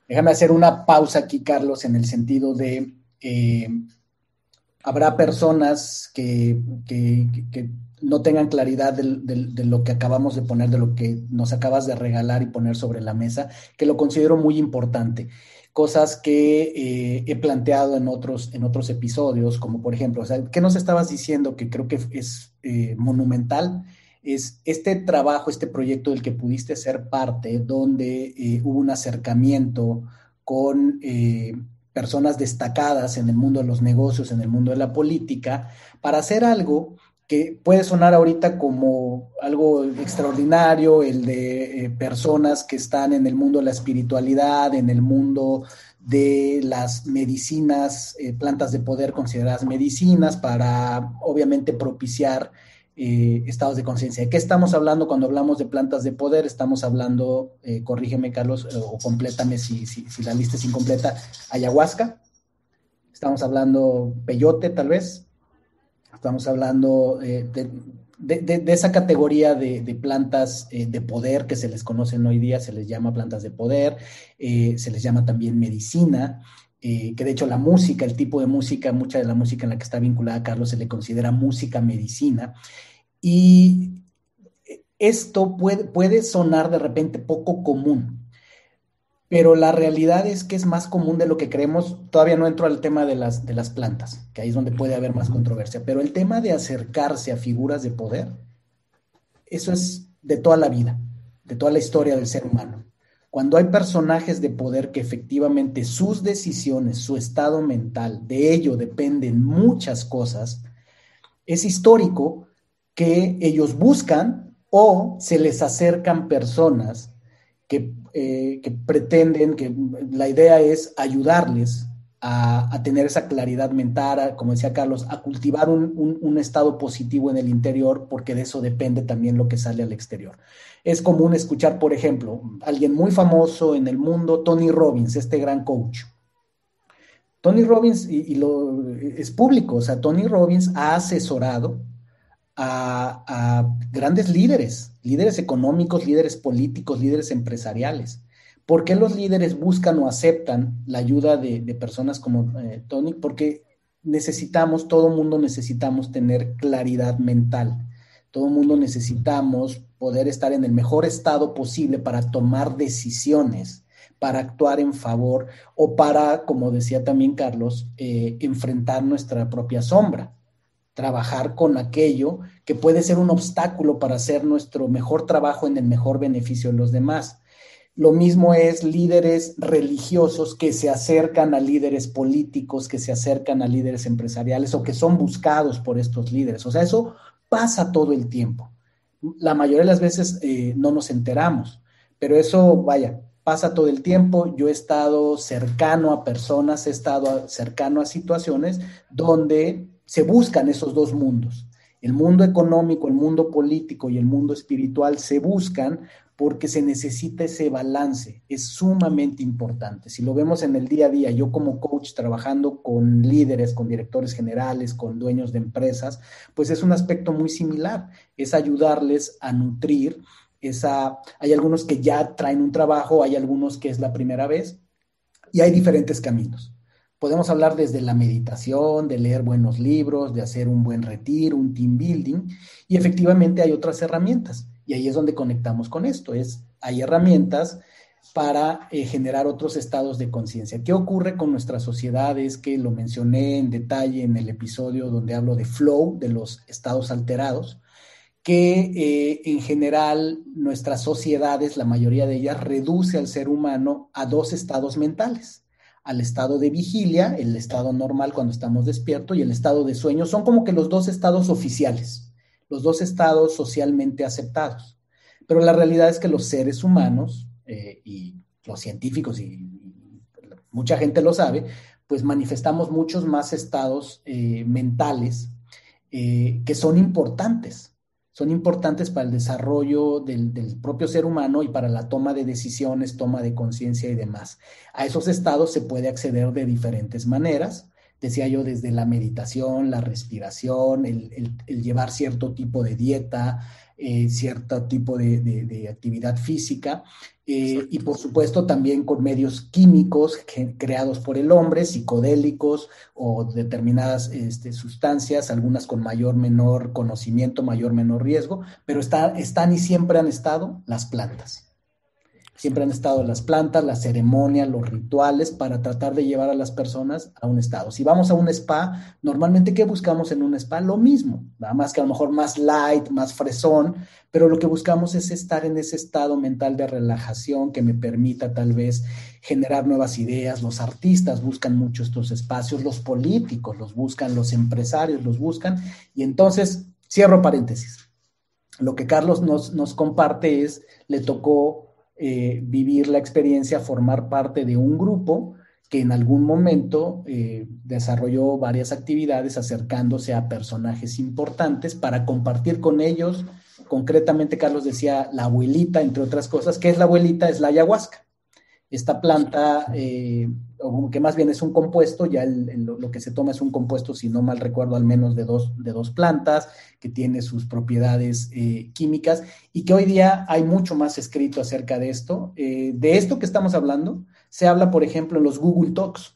Déjame hacer una pausa aquí, Carlos, en el sentido de, eh, habrá personas que, que, no tengan claridad de lo que acabamos de poner, de lo que nos acabas de regalar y poner sobre la mesa, que lo considero muy importante cosas que eh, he planteado en otros, en otros episodios, como por ejemplo, o sea, ¿qué nos estabas diciendo que creo que es eh, monumental? Es este trabajo, este proyecto del que pudiste ser parte, donde eh, hubo un acercamiento con personas destacadas en el mundo de los negocios, en el mundo de la política, para hacer algo que puede sonar ahorita como algo extraordinario, el de eh, personas que están en el mundo de la espiritualidad, en el mundo de las medicinas, eh, plantas de poder consideradas medicinas para obviamente propiciar eh, estados de conciencia. ¿De qué estamos hablando cuando hablamos de plantas de poder? Estamos hablando, corrígeme Carlos, o complétame si, si, si la lista es incompleta, ayahuasca. Estamos hablando peyote tal vez, Estamos hablando eh, de, de, esa categoría de, plantas eh, de poder que se les conocen hoy día, se les llama plantas de poder, eh, se les llama también medicina, que de hecho la música, el tipo de música, mucha de la música en la que está vinculada Carlos se le considera música medicina. Y esto puede, puede sonar de repente poco común, pero la realidad es que es más común de lo que creemos. Todavía no entro al tema de las, de las plantas, que ahí es donde puede haber más controversia, pero el tema de acercarse a figuras de poder, eso es de toda la vida, de toda la historia del ser humano. Cuando hay personajes de poder que efectivamente sus decisiones, su estado mental, de ello dependen muchas cosas, es histórico que ellos buscan o se les acercan personas eh, que, pretenden, que la idea es ayudarles a, tener esa claridad mental, como decía Carlos, a cultivar un, estado positivo en el interior, porque de eso depende también lo que sale al exterior. Es común escuchar, por ejemplo, alguien muy famoso en el mundo, Tony Robbins, este gran coach. Tony Robbins, y, lo, es público, o sea, Tony Robbins ha asesorado a, grandes líderes, líderes económicos, líderes políticos, líderes empresariales. ¿Por qué los líderes buscan o aceptan la ayuda de, personas como eh, Tony? Porque necesitamos, todo mundo necesitamos tener claridad mental. Todo el mundo necesitamos poder estar en el mejor estado posible para tomar decisiones, para actuar en favor o para, como decía también Carlos, eh, enfrentar nuestra propia sombra trabajar con aquello que puede ser un obstáculo para hacer nuestro mejor trabajo en el mejor beneficio de los demás. Lo mismo es líderes religiosos que se acercan a líderes políticos, que se acercan a líderes empresariales o que son buscados por estos líderes. O sea, eso pasa todo el tiempo. La mayoría de las veces eh, no nos enteramos, pero eso, vaya, pasa todo el tiempo. Yo he estado cercano a personas, he estado cercano a situaciones donde se buscan esos dos mundos. El mundo económico, el mundo político y el mundo espiritual se buscan porque se necesita ese balance. Es sumamente importante. Si lo vemos en el día a día, yo como coach trabajando con líderes, con directores generales, con dueños de empresas, pues es un aspecto muy similar. Es ayudarles a nutrir esa... Hay algunos que ya traen un trabajo, hay algunos que es la primera vez y hay diferentes caminos. Podemos hablar desde la meditación, de leer buenos libros, de hacer un buen retiro, un team building, y efectivamente hay otras herramientas. Y ahí es donde conectamos con esto, es, hay herramientas para eh, generar otros estados de conciencia. ¿Qué ocurre con nuestras sociedades? Que lo mencioné en detalle en el episodio donde hablo de flow, de los estados alterados, que eh, en general nuestras sociedades, la mayoría de ellas, reduce al ser humano a dos estados mentales al estado de vigilia, el estado normal cuando estamos despiertos y el estado de sueño. Son como que los dos estados oficiales, los dos estados socialmente aceptados. Pero la realidad es que los seres humanos eh, y los científicos y, mucha gente lo sabe, pues manifestamos muchos más estados eh, mentales eh, que son importantes son importantes para el desarrollo del, propio ser humano y para la toma de decisiones, toma de conciencia y demás. A esos estados se puede acceder de diferentes maneras. Decía yo, desde la meditación, la respiración, el llevar cierto tipo de dieta, eh, cierto tipo de, actividad física eh, y por supuesto también con medios químicos creados por el hombre, psicodélicos o determinadas este, sustancias, algunas con mayor, menor conocimiento, mayor, menor riesgo, pero están y siempre han estado las plantas. Siempre han estado las plantas, las ceremonias, los rituales para tratar de llevar a las personas a un estado. Si vamos a un spa, normalmente ¿qué buscamos en un spa? Lo mismo, nada más que a lo mejor más light, más fresón, pero lo que buscamos es estar en ese estado mental de relajación que me permita tal vez generar nuevas ideas. Los artistas buscan mucho estos espacios, los políticos los buscan, los empresarios los buscan. Y entonces, cierro paréntesis. Lo que Carlos nos, nos comparte es, le tocó eh, vivir la experiencia, formar parte de un grupo que en algún momento eh, desarrolló varias actividades acercándose a personajes importantes para compartir con ellos. Concretamente, Carlos decía la abuelita, entre otras cosas. ¿Qué es la abuelita? Es la ayahuasca esta planta, eh, o que más bien es un compuesto, ya lo que se toma es un compuesto, si no mal recuerdo, al menos de dos, de dos plantas, que tiene sus propiedades eh, químicas, y que hoy día hay mucho más escrito acerca de esto. Eh, de esto que estamos hablando, se habla, por ejemplo, en los Google Talks.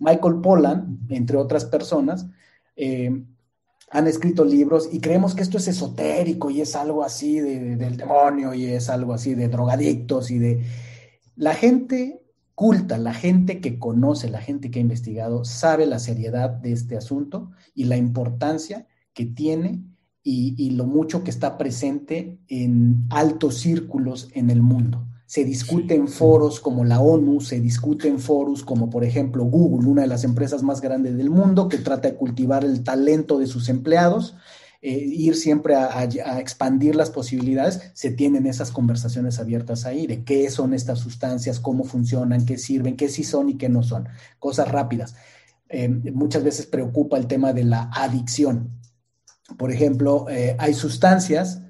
Michael Pollan, entre otras personas, han escrito libros y creemos que esto es esotérico y es algo así del demonio y es algo así de drogadictos y de la gente culta, la gente que conoce, la gente que ha investigado, sabe la seriedad de este asunto y la importancia que tiene y, lo mucho que está presente en altos círculos en el mundo se discute en foros como la ONU, se discute en foros como por ejemplo Google, una de las empresas más grandes del mundo que trata de cultivar el talento de sus empleados eh, ir siempre a, expandir las posibilidades, se tienen esas conversaciones abiertas ahí de qué son estas sustancias, cómo funcionan, qué sirven, qué sí son y qué no son. Cosas rápidas. Eh, muchas veces preocupa el tema de la adicción. Por ejemplo, eh, hay sustancias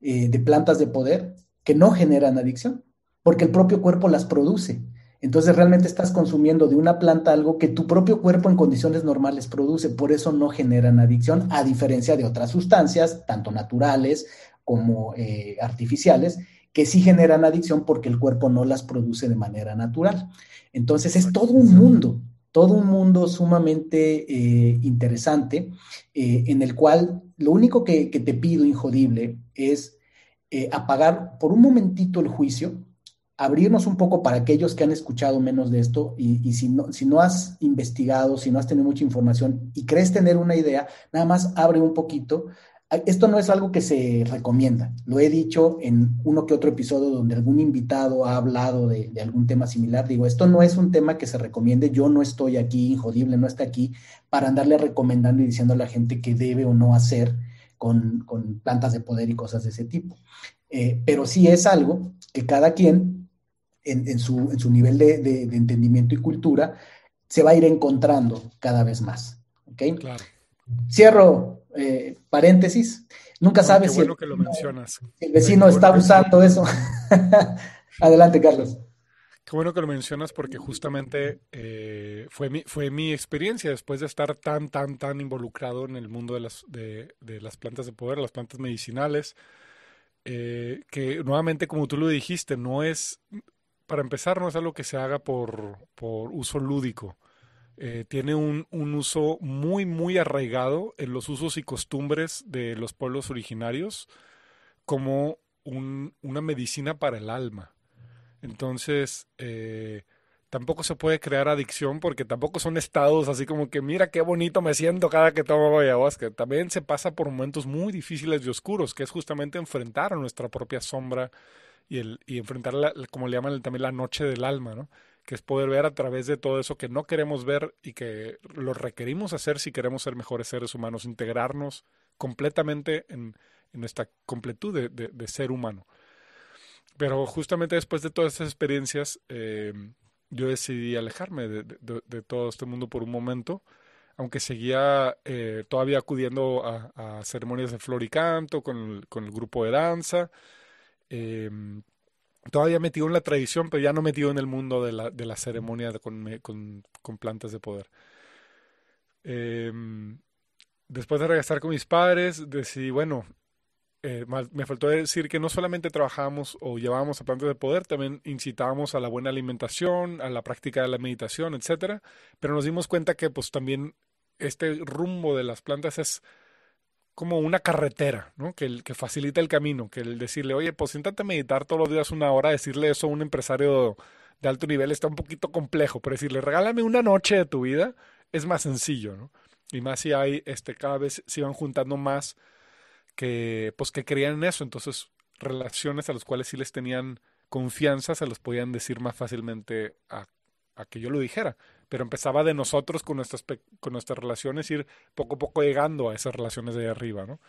de plantas de poder que no generan adicción porque el propio cuerpo las produce entonces realmente estás consumiendo de una planta algo que tu propio cuerpo en condiciones normales produce, por eso no generan adicción, a diferencia de otras sustancias, tanto naturales como eh, artificiales, que sí generan adicción porque el cuerpo no las produce de manera natural. Entonces es todo un mundo, todo un mundo sumamente eh, interesante eh, en el cual lo único que te pido, injodible, es apagar por un momentito el juicio abrirnos un poco para aquellos que han escuchado menos de esto y, si, no, si no has investigado, si no has tenido mucha información y crees tener una idea, nada más abre un poquito. Esto no es algo que se recomienda. Lo he dicho en uno que otro episodio donde algún invitado ha hablado de, algún tema similar. Digo, esto no es un tema que se recomiende. Yo no estoy aquí, Injodible no está aquí, para andarle recomendando y diciendo a la gente qué debe o no hacer con, plantas de poder y cosas de ese tipo. Eh, pero sí es algo que cada quien en, su, nivel de, entendimiento y cultura, se va a ir encontrando cada vez más. ¿okay? Claro. Cierro eh, paréntesis. Nunca sabes si, el, vecino está usando eso. Adelante, Carlos. Qué bueno que lo mencionas porque justamente eh, fue, mi, fue mi experiencia después de estar tan, tan, tan involucrado en el mundo de las, de, las plantas de poder, las plantas medicinales, eh, que nuevamente, como tú lo dijiste, no es, para empezar, no es algo que se haga por, uso lúdico. Eh, tiene un, uso muy, muy arraigado en los usos y costumbres de los pueblos originarios como una medicina para el alma. Entonces, eh, tampoco se puede crear adicción porque tampoco son estados así como que mira qué bonito me siento cada que tomo ayahuasca. También se pasa por momentos muy difíciles y oscuros, que es justamente enfrentar a nuestra propia sombra y, el, y enfrentar, la, como le llaman también, la noche del alma, ¿no? que es poder ver a través de todo eso que no queremos ver y que lo requerimos hacer si queremos ser mejores seres humanos, integrarnos completamente en, en esta completud de, de, ser humano. Pero justamente después de todas estas experiencias, eh, yo decidí alejarme de, de, todo este mundo por un momento, aunque seguía eh, todavía acudiendo a, a, ceremonias de flor y canto con, con el grupo de danza eh, todavía metido en la tradición, pero ya no metido en el mundo de la, de la ceremonia con, con, plantas de poder. Em, después de regresar con mis padres, decidí, bueno, eh, me faltó decir que no solamente trabajábamos o llevábamos a plantas de poder, también incitábamos a la buena alimentación, a la práctica de la meditación, etcétera. Pero nos dimos cuenta que pues también este rumbo de las plantas es como una carretera, ¿no? Que, que facilita el camino, que el decirle, oye, pues siéntate a meditar todos los días una hora, decirle eso a un empresario de alto nivel está un poquito complejo, pero decirle, regálame una noche de tu vida, es más sencillo, ¿no? Y más si hay, este, cada vez se iban juntando más que, pues, que creían en eso, entonces relaciones a las cuales sí les tenían confianza, se los podían decir más fácilmente a que yo lo dijera pero empezaba de nosotros con nuestras, con nuestras relaciones ir poco a poco llegando a esas relaciones de ahí arriba, ¿no?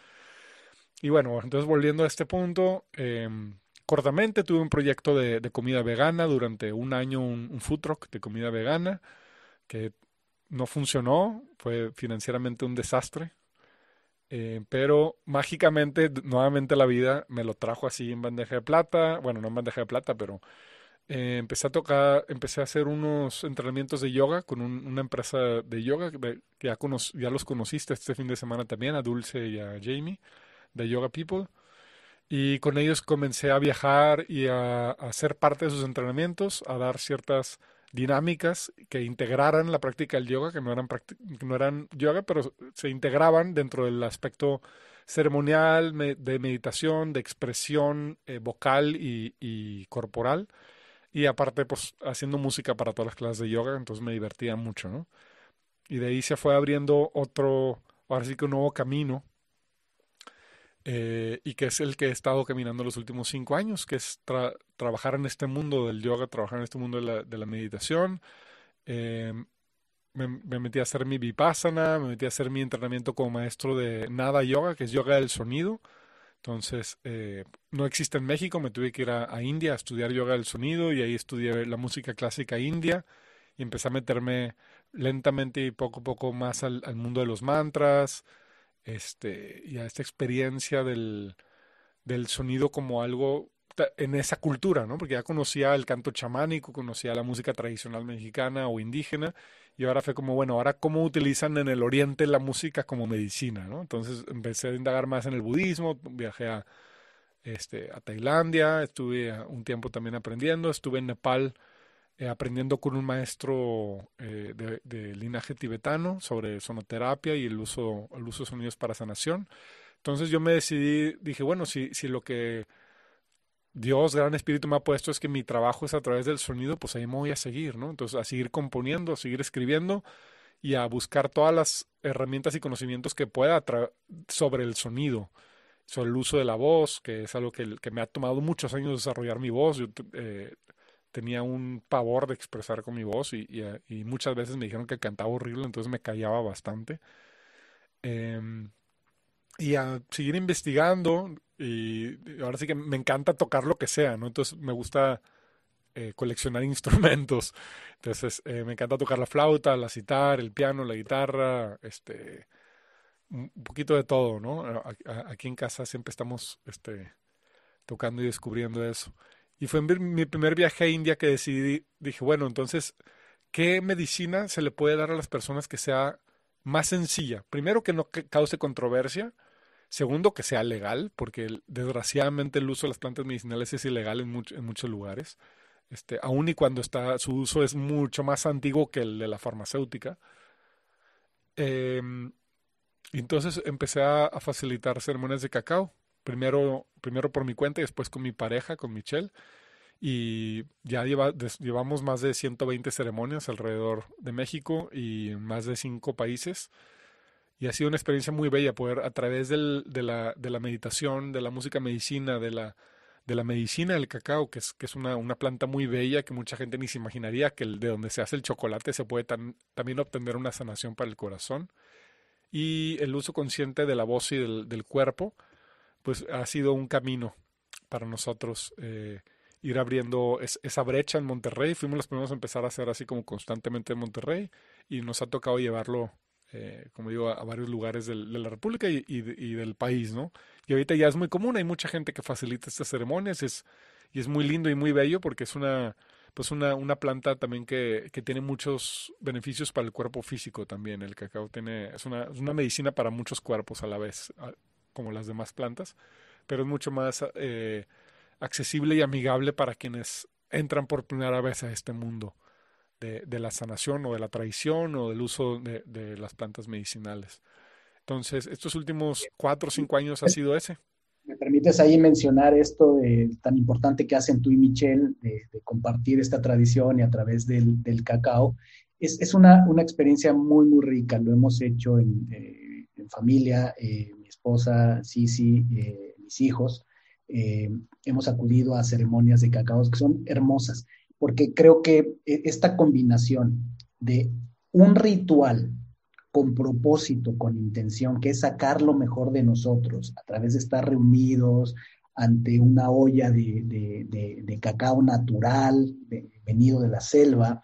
Y bueno, entonces volviendo a este punto, em, cortamente tuve un proyecto de, comida vegana durante un año, un, food truck de comida vegana, que no funcionó, fue financieramente un desastre, eh, pero mágicamente, nuevamente la vida me lo trajo así en bandeja de plata, bueno, no en bandeja de plata, pero eh, empecé a tocar, empecé a hacer unos entrenamientos de yoga con una empresa de yoga que ya, ya los conociste este fin de semana también, a Dulce y a Jamie, de Yoga People. Y con ellos comencé a viajar y a, hacer parte de sus entrenamientos, a dar ciertas dinámicas que integraran la práctica del yoga, que no eran, no eran yoga, pero se integraban dentro del aspecto ceremonial, de meditación, de expresión eh, vocal y corporal y aparte, pues haciendo música para todas las clases de yoga, entonces me divertía mucho, ¿no? Y de ahí se fue abriendo otro, ahora sí que un nuevo camino, eh, y que es el que he estado caminando los últimos cinco años, que es trabajar en este mundo del yoga, trabajar en este mundo de la, meditación. Em, me, me, metí a hacer mi vipassana, me metí a hacer mi entrenamiento como maestro de nada yoga, que es yoga del sonido entonces, eh, no existe en México, me tuve que ir a, India a estudiar yoga del sonido y ahí estudié la música clásica india y empecé a meterme lentamente y poco a poco más al, mundo de los mantras este, y a esta experiencia del, del sonido como algo en esa cultura, ¿no? Porque ya conocía el canto chamánico, conocía la música tradicional mexicana o indígena, y ahora fue como, bueno, ahora cómo utilizan en el oriente la música como medicina, ¿no? Entonces empecé a indagar más en el budismo, viajé a, este, a Tailandia, estuve un tiempo también aprendiendo, estuve en Nepal eh, aprendiendo con un maestro eh, de, de, linaje tibetano sobre sonoterapia y el uso, el uso de sonidos para sanación. Entonces yo me decidí, dije, bueno, si, si lo que Dios, gran espíritu me ha puesto es que mi trabajo es a través del sonido, pues ahí me voy a seguir, ¿no? Entonces, a seguir componiendo, a seguir escribiendo y a buscar todas las herramientas y conocimientos que pueda sobre el sonido, sobre el uso de la voz, que es algo que, me ha tomado muchos años desarrollar mi voz. Yo eh, tenía un pavor de expresar con mi voz eh, y, muchas veces me dijeron que cantaba horrible, entonces me callaba bastante. Em, y a seguir investigando. Y ahora sí que me encanta tocar lo que sea, ¿no? Entonces me gusta eh, coleccionar instrumentos. Entonces eh, me encanta tocar la flauta, la citar, el piano, la guitarra, este, un poquito de todo, ¿no? Aquí en casa siempre estamos este, tocando y descubriendo eso. Y fue mi primer viaje a India que decidí, dije, bueno, entonces, ¿qué medicina se le puede dar a las personas que sea más sencilla? Primero que no cause controversia Segundo, que sea legal, porque desgraciadamente el uso de las plantas medicinales es ilegal en, en muchos lugares, este, aun y cuando está, su uso es mucho más antiguo que el de la farmacéutica. Em, entonces empecé a, facilitar ceremonias de cacao, primero, primero por mi cuenta y después con mi pareja, con Michelle. Y ya lleva, llevamos más de 120 ceremonias alrededor de México y en más de cinco países. Y ha sido una experiencia muy bella poder a través de, la, meditación, de la música medicina, de la, de la medicina del cacao, que es, es una, una, planta muy bella que mucha gente ni se imaginaría que el, de donde se hace el chocolate se puede también obtener una sanación para el corazón. Y el uso consciente de la voz y del, cuerpo, pues ha sido un camino para nosotros. Eh, ir abriendo esa brecha en Monterrey. Fuimos los primeros a empezar a hacer así como constantemente en Monterrey y nos ha tocado llevarlo eh, como digo, a, varios lugares de la República y, del país, ¿no? Y ahorita ya es muy común, hay mucha gente que facilita estas ceremonias y es, muy lindo y muy bello porque es una, pues planta también que, tiene muchos beneficios para el cuerpo físico también. El cacao tiene, es una, medicina para muchos cuerpos a la vez, como las demás plantas, pero es mucho más eh, accesible y amigable para quienes entran por primera vez a este mundo de, la sanación o de la traición o del uso de, las plantas medicinales. Entonces, estos últimos cuatro o cinco años ha sido ese. ¿Me permites ahí mencionar esto eh, tan importante que hacen tú y Michelle de, compartir esta tradición y a través del, cacao? Es, una, experiencia muy, muy rica. Lo hemos hecho en, eh, familia, eh, mi esposa, Sisi, mis hijos. hemos acudido a ceremonias de cacao que son hermosas porque creo que e, esta combinación de un ritual con propósito, con intención, que es sacar lo mejor de nosotros a través de estar reunidos ante una olla de, cacao natural venido de la selva,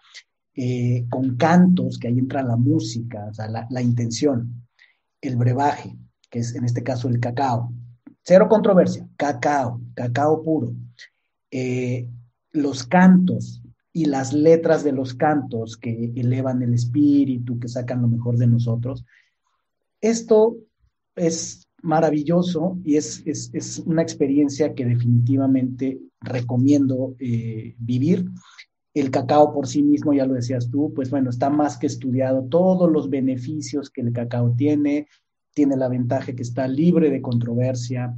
eh, con cantos, que ahí entra la música, la, intención, el brebaje, que es en este caso el cacao. Cero controversia, cacao, cacao puro. Eh, los cantos y las letras de los cantos que elevan el espíritu, que sacan lo mejor de nosotros. Esto es maravilloso y es, una experiencia que definitivamente recomiendo eh, vivir. El cacao por sí mismo, ya lo decías tú, pues bueno, está más que estudiado todos los beneficios que el cacao tiene, tiene la ventaja que está libre de controversia,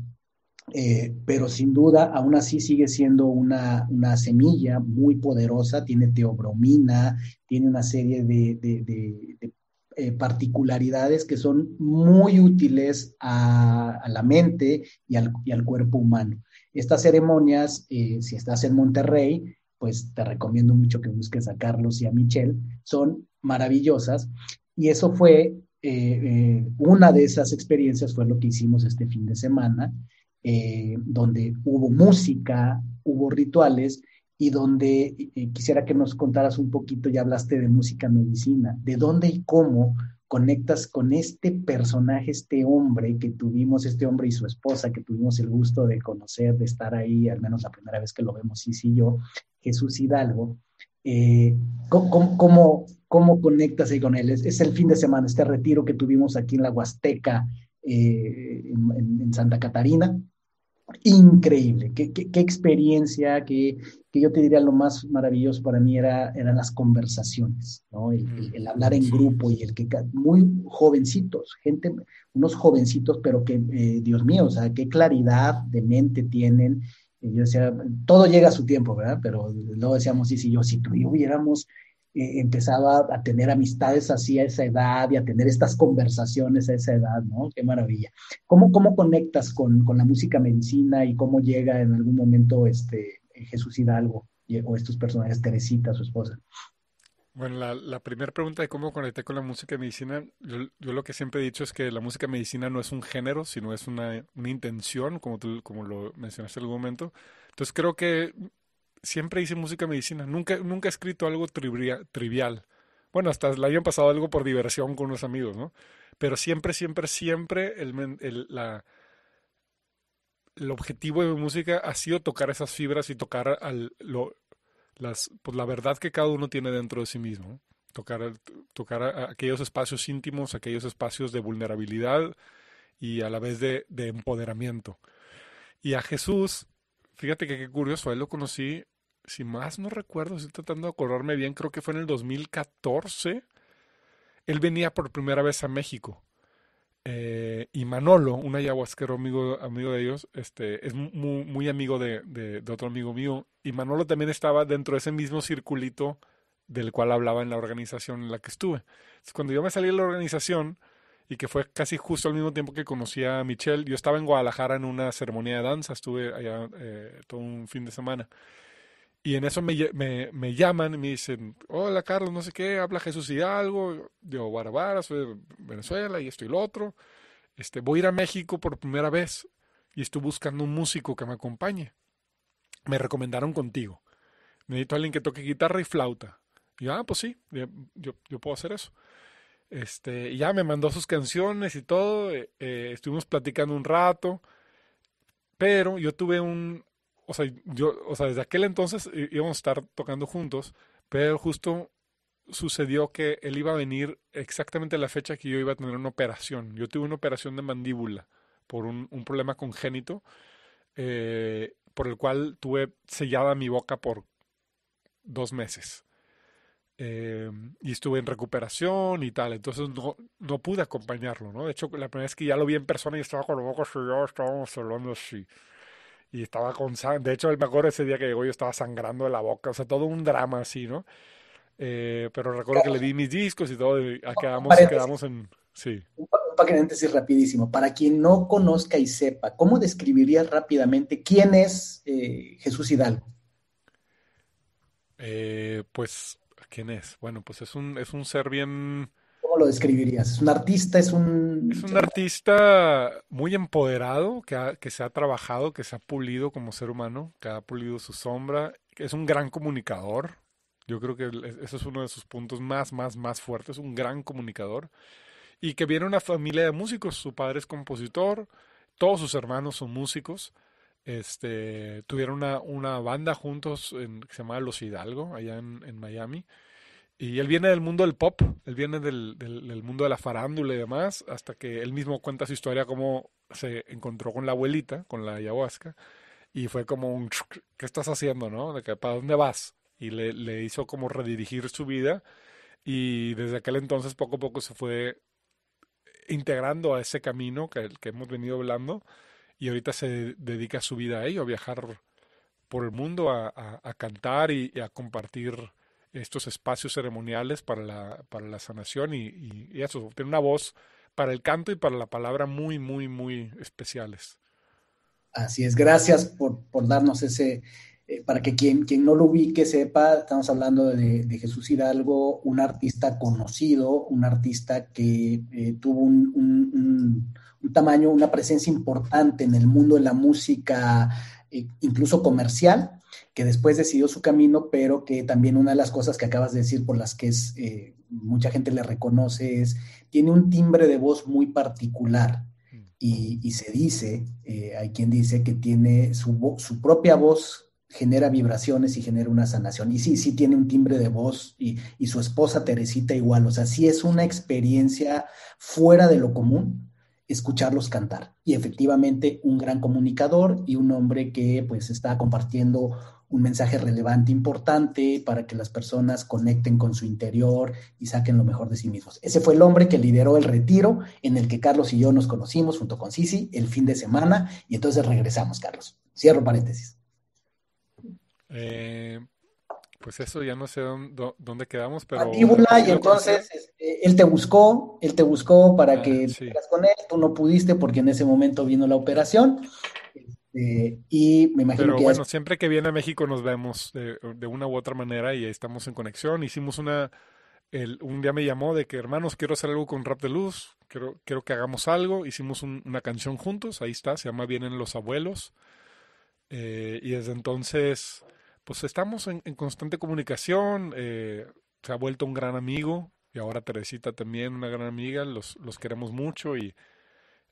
eh, pero sin duda, aún así sigue siendo una, una, semilla muy poderosa, tiene teobromina, tiene una serie de, de, de, de eh, particularidades que son muy útiles a, la mente y al, y al, cuerpo humano. Estas ceremonias, eh, si estás en Monterrey, pues te recomiendo mucho que busques a Carlos y a Michelle, son maravillosas. Y eso fue, una de esas experiencias fue lo que hicimos este fin de semana eh, donde hubo música, hubo rituales y donde eh, quisiera que nos contaras un poquito, ya hablaste de música medicina, de dónde y cómo conectas con este personaje, este hombre que tuvimos, este hombre y su esposa, que tuvimos el gusto de conocer, de estar ahí, al menos la primera vez que lo vemos, sí sí yo, Jesús Hidalgo. Eh, ¿cómo, cómo, conectas ahí con él? Es, es, el fin de semana, este retiro que tuvimos aquí en la Huasteca, en, en Santa Catarina, increíble. Qué, qué, experiencia, que, yo te diría lo más maravilloso para mí era, eran las conversaciones, ¿no? el, mm, hablar en grupo y el que muy jovencitos, gente, unos jovencitos, pero que, eh, Dios mío, o sea, qué claridad de mente tienen. yo decía, todo llega a su tiempo, ¿verdad? Pero luego decíamos, sí, sí, yo, si tú y yo hubiéramos eh, empezaba a tener amistades así a esa edad y a tener estas conversaciones a esa edad, ¿no? Qué maravilla. ¿Cómo, cómo conectas con, con la música medicina y cómo llega en algún momento este, Jesús Hidalgo o estos personajes, Teresita, su esposa? Bueno, la, la, primera pregunta de cómo conecté con la música medicina, yo, lo que siempre he dicho es que la música medicina no es un género, sino es una, una intención, como tú como lo mencionaste en algún momento. Entonces creo que siempre hice música medicina, nunca, nunca he escrito algo trivial. Bueno, hasta la hayan pasado algo por diversión con unos amigos, ¿no? Pero siempre, siempre, siempre el, la, el objetivo de mi música ha sido tocar esas fibras y tocar al, lo, las, pues, la verdad que cada uno tiene dentro de sí mismo. Tocar, tocar aquellos espacios íntimos, aquellos espacios de vulnerabilidad y a la vez de, empoderamiento. Y a Jesús, fíjate que qué curioso, él lo conocí si más no recuerdo, estoy tratando de acordarme bien, creo que fue en el 2014, él venía por primera vez a México. Eh, y Manolo, un ayahuasquero amigo, amigo de ellos, este, es muy, amigo de, otro amigo mío. Y Manolo también estaba dentro de ese mismo circulito del cual hablaba en la organización en la que estuve. cuando yo me salí de la organización, y que fue casi justo al mismo tiempo que conocí a Michelle, yo estaba en Guadalajara en una ceremonia de danza, estuve allá eh, todo un fin de semana. Y en eso me, llaman y me dicen, hola Carlos, no sé qué, habla Jesús Hidalgo, digo, Guarabara, soy de Venezuela y esto y lo otro. Este, voy a ir a México por primera vez y estoy buscando un músico que me acompañe. Me recomendaron contigo. Necesito a alguien que toque guitarra y flauta. Y yo, ah, pues sí, yo, puedo hacer eso. Este, y ya me mandó sus canciones y todo, eh, eh, estuvimos platicando un rato, pero yo tuve un, o sea, yo, o sea, desde aquel entonces íbamos a estar tocando juntos, pero justo sucedió que él iba a venir exactamente a la fecha que yo iba a tener una operación. Yo tuve una operación de mandíbula por un, problema congénito, eh, por el cual tuve sellada mi boca por dos meses. Em, y estuve en recuperación y tal, entonces no, no, pude acompañarlo, ¿no? De hecho, la primera vez que ya lo vi en persona y estaba con la boca sellada, estábamos hablando así y estaba con sangre. De hecho, el mejor ese día que llegó yo estaba sangrando de la boca. O sea, todo un drama así, ¿no? Eh, pero recuerdo que le di mis discos y todo. Y quedamos, quedamos en. Sí. Un, paréntesis rapidísimo. Para quien no conozca y sepa, ¿cómo describirías rápidamente quién es eh, Jesús Hidalgo? Eh, pues, ¿quién es? Bueno, pues es un, es un ser bien lo describirías? ¿Es un artista? ¿Es un...? Es un artista muy empoderado, que, se ha trabajado, que se ha pulido como ser humano, que ha pulido su sombra. Es un gran comunicador. Yo creo que e, eso es uno de sus puntos más, más, más fuertes. Un gran comunicador. Y que viene una familia de músicos. Su padre es compositor. Todos sus hermanos son músicos. Este, tuvieron una, banda juntos en, que se llamaba Los Hidalgo, allá en Miami y él viene del mundo del pop, él viene del, mundo de la farándula y demás, hasta que él mismo cuenta su historia, cómo se encontró con la abuelita, con la ayahuasca, y fue como un, ¿qué estás haciendo, no? De que, ¿para dónde vas? Y le, hizo como redirigir su vida, y desde aquel entonces poco a poco se fue integrando a ese camino que, que hemos venido hablando, y ahorita se dedica su vida a ello, a viajar por el mundo, a, cantar y a compartir estos espacios ceremoniales para la, para la sanación y, y, eso, tiene una voz para el canto y para la palabra muy, muy, muy especiales. Así es, gracias por, darnos ese, eh, para que quien, quien no lo ubique sepa, estamos hablando de, Jesús Hidalgo, un artista conocido, un artista que eh, tuvo un, tamaño, una presencia importante en el mundo de la música, eh, incluso comercial, que después decidió su camino, pero que también una de las cosas que acabas de decir por las que es, eh, mucha gente le reconoce es, tiene un timbre de voz muy particular mm. y, se dice, eh, hay quien dice que tiene su, propia voz genera vibraciones y genera una sanación. Y sí, sí tiene un timbre de voz y, y su esposa Teresita igual, o sea, sí es una experiencia fuera de lo común, escucharlos cantar. Y efectivamente, un gran comunicador y un hombre que pues está compartiendo un mensaje relevante, importante, para que las personas conecten con su interior y saquen lo mejor de sí mismos. Ese fue el hombre que lideró el retiro en el que Carlos y yo nos conocimos junto con Sisi el fin de semana y entonces regresamos, Carlos. Cierro paréntesis. Eh, pues eso ya no sé dónde, quedamos, ah, pero... y entonces este, él te buscó, él te buscó para ah, que sí. con él, tú no pudiste porque en ese momento vino la operación. Este, y me imagino pero bueno, siempre que viene a México nos vemos de, una u otra manera y estamos en conexión. Hicimos una... un día me llamó de que, hermanos, quiero hacer algo con Rap de Luz, quiero, quiero que hagamos algo. Hicimos una canción juntos, ahí está, se llama Vienen los Abuelos. Eh, y desde entonces pues estamos en, constante comunicación. Eh, se ha vuelto un gran amigo y ahora Teresita también, una gran amiga. Los, los queremos mucho y,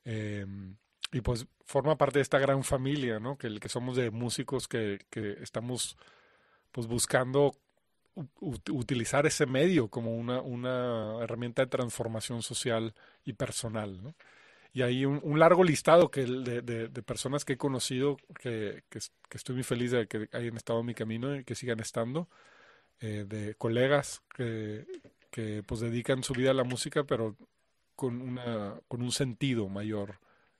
em, y pues forma parte de esta gran familia, ¿no? Que, que somos de músicos que, que estamos pues buscando utilizar ese medio como una, una herramienta de transformación social y personal, ¿no? y hay un, largo listado que de, de, personas que he conocido que, que, estoy muy feliz de que hayan estado en mi camino y que sigan estando, eh, de colegas que, que, pues dedican su vida a la música, pero con, una, con un sentido mayor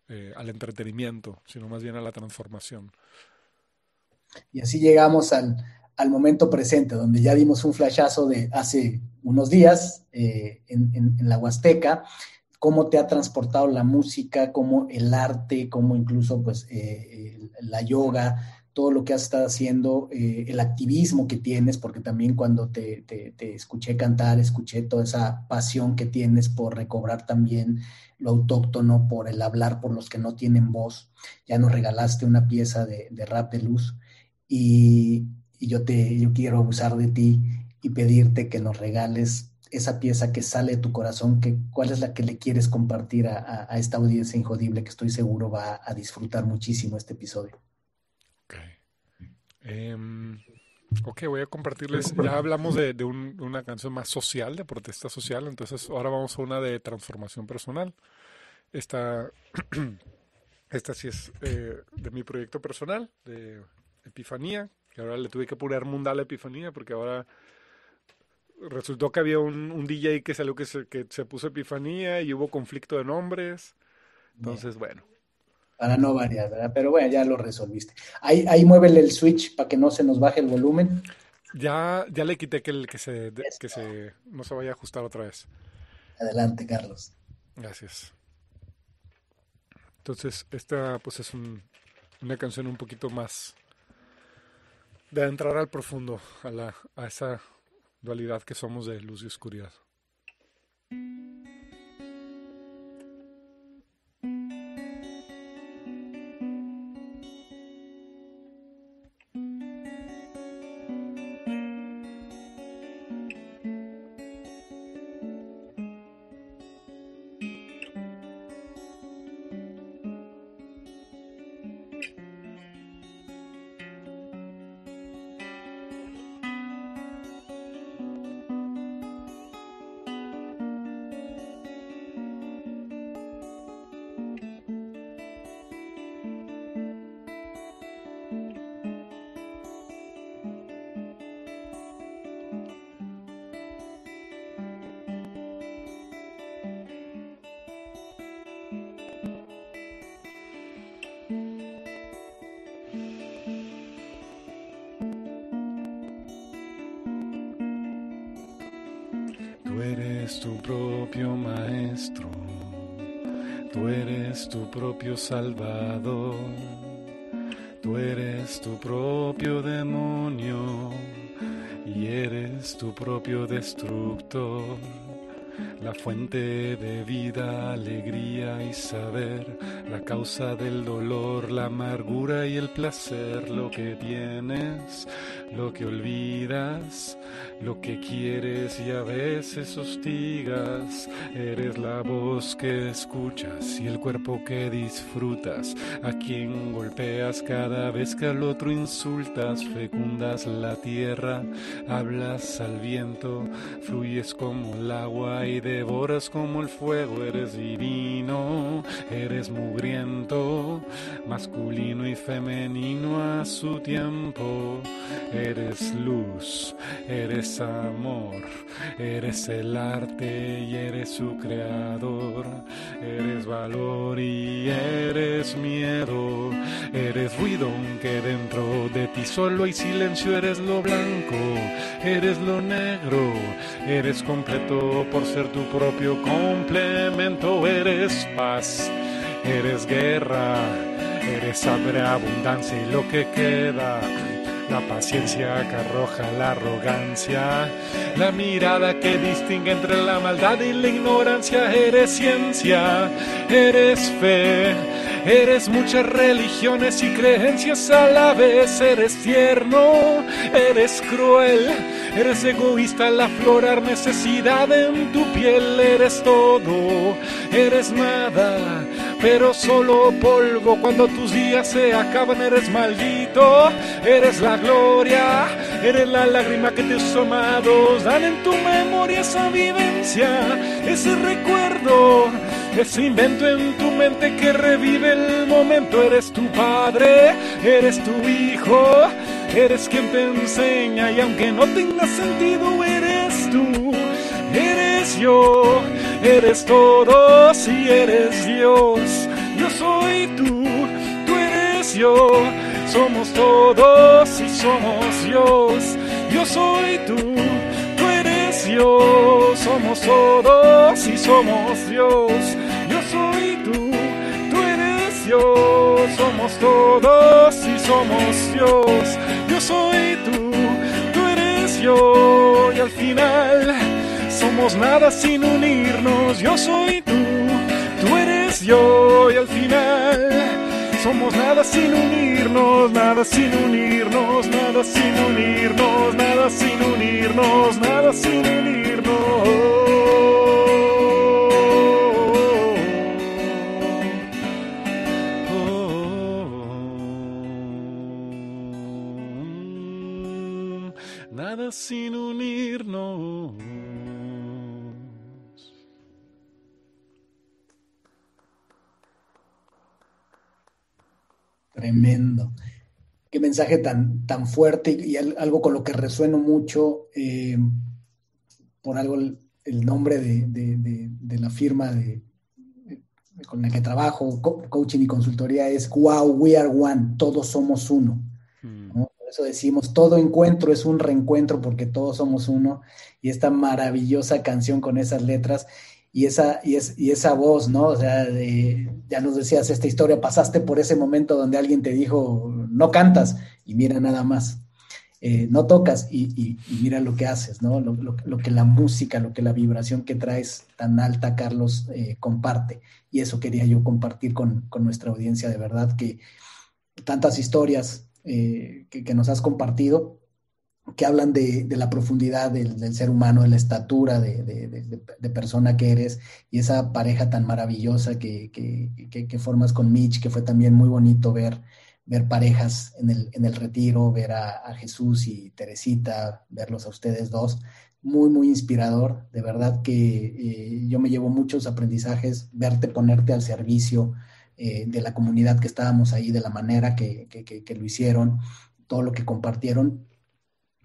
eh, al entretenimiento, sino más bien a la transformación. Y así llegamos al, al momento presente, donde ya dimos un flashazo de hace unos días eh, en, en, en, la Huasteca, cómo te ha transportado la música, cómo el arte, cómo incluso pues eh, la yoga, todo lo que has estado haciendo, eh, el activismo que tienes, porque también cuando te, escuché cantar, escuché toda esa pasión que tienes por recobrar también lo autóctono, por el hablar por los que no tienen voz. Ya nos regalaste una pieza de, rap de luz y, yo, te, yo quiero abusar de ti y pedirte que nos regales esa pieza que sale de tu corazón, que, cuál es la que le quieres compartir a, a, esta audiencia injodible que estoy seguro va a disfrutar muchísimo este episodio. Ok, em, voy a compartirles, ya hablamos de, de una canción más social, de protesta social, entonces ahora vamos a una de transformación personal. Esta, esta sí es eh, de mi proyecto personal, de Epifanía, que ahora le tuve que poner a Epifanía porque ahora resultó que había un, un DJ que salió que se, que se puso Epifanía y hubo conflicto de nombres. Entonces, bueno. Para no variar, ¿verdad? Pero bueno, ya lo resolviste. Ahí, ahí muévele el switch para que no se nos baje el volumen. Ya, ya le quité que, el, que, se, que se, no se vaya a ajustar otra vez. Adelante, Carlos. Gracias. Entonces, esta pues es una canción un poquito más de entrar al profundo, a, la, a esa dualidad que somos de luz y oscuridad. salvado. Tú eres tu propio demonio y eres tu propio destructor. La fuente de vida, alegría y saber, la causa del dolor, la amargura y el placer, lo que tienes, lo que olvidas, lo que quieres y a veces hostigas, eres la voz que escuchas y el cuerpo que disfrutas, a quien golpeas cada vez que al otro insultas, fecundas la tierra, hablas al viento, fluyes como el agua y de devoras como el fuego, eres divino, eres mugriento, masculino y femenino a su tiempo. Eres luz, eres amor, eres el arte y eres su creador. Eres valor y eres miedo, eres ruido aunque dentro de ti solo hay silencio, eres lo blanco, eres lo negro, eres completo por ser tu propio complemento, eres paz, eres guerra, eres hambre, abundancia y lo que queda la paciencia que arroja la arrogancia, la mirada que distingue entre la maldad y la ignorancia. Eres ciencia, eres fe, eres muchas religiones y creencias a la vez. Eres tierno, eres cruel, eres egoísta al aflorar necesidad en tu piel. Eres todo, eres nada pero solo polvo. Cuando tus días se acaban, eres maldito, eres la gloria, eres la lágrima que tus amados dan en tu memoria esa vivencia, ese recuerdo. Ese invento en tu mente que revive el momento, eres tu padre, eres tu hijo, eres quien te enseña y aunque no tenga sentido, eres tú. Eres yo, eres todo si eres Dios. Yo soy tú, tú eres yo. Somos todos y somos Dios. Yo soy tú, tú eres yo. Somos todos y somos Dios. Yo soy tú, tú eres yo. Somos todos y somos Dios. Yo soy tú, tú eres yo. Y al final somos nada sin unirnos. Yo soy tú, tú eres yo y al final somos nada sin unirnos, nada sin unirnos, nada sin unirnos, nada sin unirnos, nada sin unirnos. Oh, oh, oh, nada sin unirnos. Tremendo. Qué mensaje tan, tan fuerte y, algo con lo que resueno mucho. Eh, por algo el, nombre de, la firma con la que trabajo, coaching y consultoría, es Wow, we are one, todos somos uno. Mm. Por eso decimos, todo encuentro es un reencuentro porque todos somos uno. Y esta maravillosa canción con esas letras y esa, y, es, esa voz, ¿no? O sea, ya nos decías esta historia, pasaste por ese momento donde alguien te dijo, no cantas, y mira nada más, eh, no tocas, y, mira lo que haces, ¿no? Lo, que la música, lo que la vibración que traes tan alta, Carlos, eh, comparte. Y eso quería yo compartir con, nuestra audiencia, de verdad, que tantas historias eh, que, que nos has compartido, que hablan de, la profundidad del, ser humano, de la estatura de, persona que eres y esa pareja tan maravillosa que, formas con Mitch, que fue también muy bonito ver, ver parejas en el, retiro, ver a, Jesús y Teresita, verlos a ustedes dos. Muy, muy inspirador. De verdad que eh, yo me llevo muchos aprendizajes, verte ponerte al servicio eh, de la comunidad que estábamos ahí, de la manera que lo hicieron, todo lo que compartieron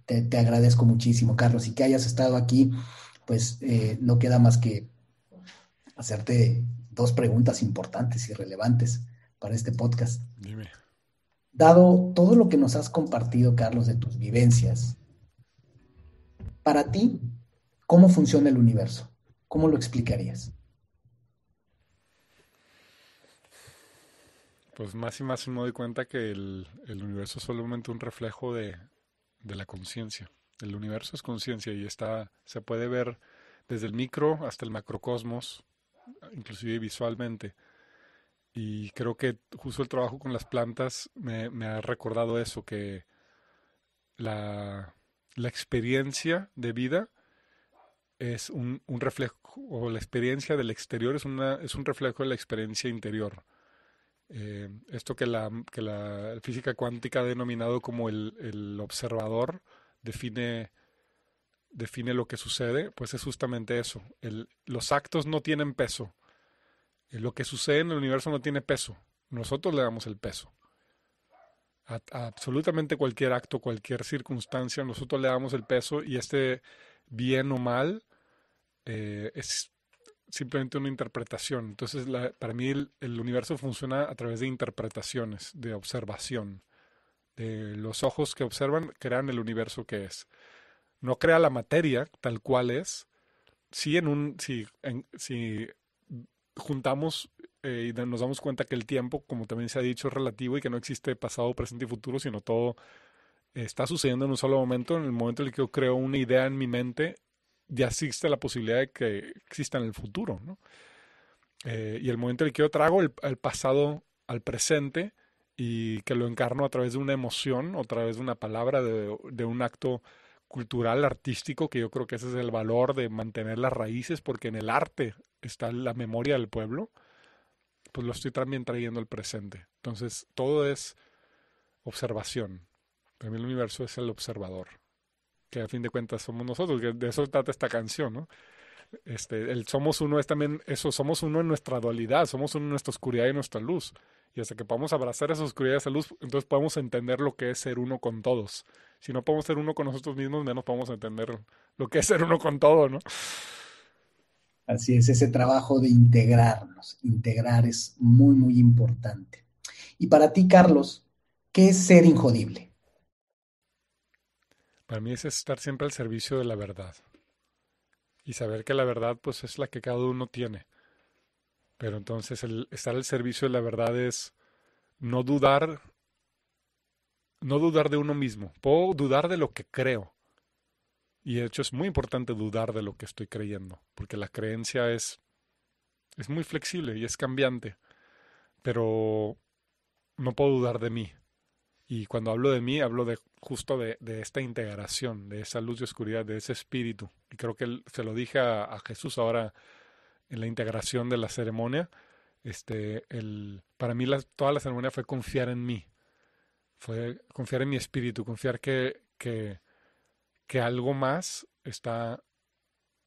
te, agradezco muchísimo, Carlos, y que hayas estado aquí, pues eh, no queda más que hacerte dos preguntas importantes y relevantes para este podcast. Dime. Dado todo lo que nos has compartido, Carlos, de tus vivencias, para ti, ¿cómo funciona el universo? ¿Cómo lo explicarías? Pues más y más me doy cuenta que el, el universo es solamente un reflejo de, de la conciencia. El universo es conciencia y está, se puede ver desde el micro hasta el macrocosmos, inclusive visualmente. Y creo que justo el trabajo con las plantas me, ha recordado eso, que la, la experiencia de vida es un, un, reflejo, o la experiencia del exterior es, una, es un reflejo de la experiencia interior. Eh, esto que la, que la, física cuántica ha denominado como el, el observador define, define, lo que sucede, pues es justamente eso. los actos no tienen peso. Eh, lo que sucede en el universo no tiene peso. Nosotros le damos el peso. absolutamente cualquier acto, cualquier circunstancia, nosotros le damos el peso y este bien o mal eh, es simplemente una interpretación. Entonces, para mí el, universo funciona a través de interpretaciones, de observación. De los ojos que observan crean el universo que es. No crea la materia tal cual es. Si, en un, si, si juntamos eh, y nos damos cuenta que el tiempo, como también se ha dicho, es relativo y que no existe pasado, presente y futuro, sino todo está sucediendo en un solo momento. En el momento en el que yo creo una idea en mi mente, ya existe la posibilidad de que exista en el futuro, eh, y el momento en el que yo trago el, pasado al presente y que lo encarno a través de una emoción o a través de una palabra, de, un acto cultural, artístico, que yo creo que ese es el valor de mantener las raíces, porque en el arte está la memoria del pueblo, pues lo estoy también trayendo al presente. Entonces, todo es observación. Para el universo es el observador que a fin de cuentas somos nosotros, de eso trata esta canción, ¿no? Este, el somos uno es también eso, somos uno en nuestra dualidad, somos uno en nuestra oscuridad y nuestra luz. Y hasta que podamos abrazar esa oscuridad y esa luz, entonces podemos entender lo que es ser uno con todos. Si no podemos ser uno con nosotros mismos, menos podemos entender lo que es ser uno con todo, ¿no? Así es, ese trabajo de integrarnos, integrar es muy, muy importante. Y para ti, Carlos, ¿qué es ser injodible? Para mí es estar siempre al servicio de la verdad. Y saber que la verdad pues es la que cada uno tiene. Pero entonces el estar al servicio de la verdad es no dudar no dudar de uno mismo. Puedo dudar de lo que creo. Y de hecho es muy importante dudar de lo que estoy creyendo, porque la creencia es es muy flexible y es cambiante. Pero no puedo dudar de mí. Y cuando hablo de mí, hablo de justo de, esta integración, de esa luz y oscuridad, de ese espíritu. Y creo que se lo dije a, Jesús ahora en la integración de la ceremonia. Este, el, para mí la, toda la ceremonia fue confiar en mí, fue confiar en mi espíritu, confiar que, que, algo más está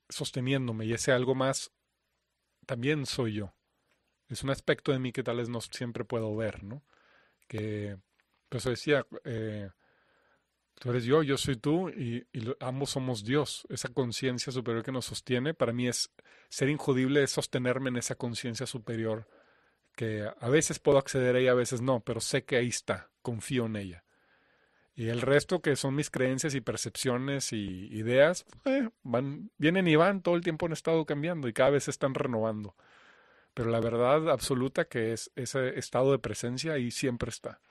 sosteniéndome y ese algo más también soy yo. Es un aspecto de mí que tal vez no siempre puedo ver, ¿no? Que por eso decía, eh, tú eres yo, yo soy tú y, ambos somos Dios. Esa conciencia superior que nos sostiene, para mí es ser injudible, es sostenerme en esa conciencia superior que a veces puedo acceder a ella, a veces no, pero sé que ahí está, confío en ella. Y el resto que son mis creencias y percepciones y ideas, eh, van, vienen y van, todo el tiempo han estado cambiando y cada vez se están renovando. Pero la verdad absoluta que es ese estado de presencia ahí siempre está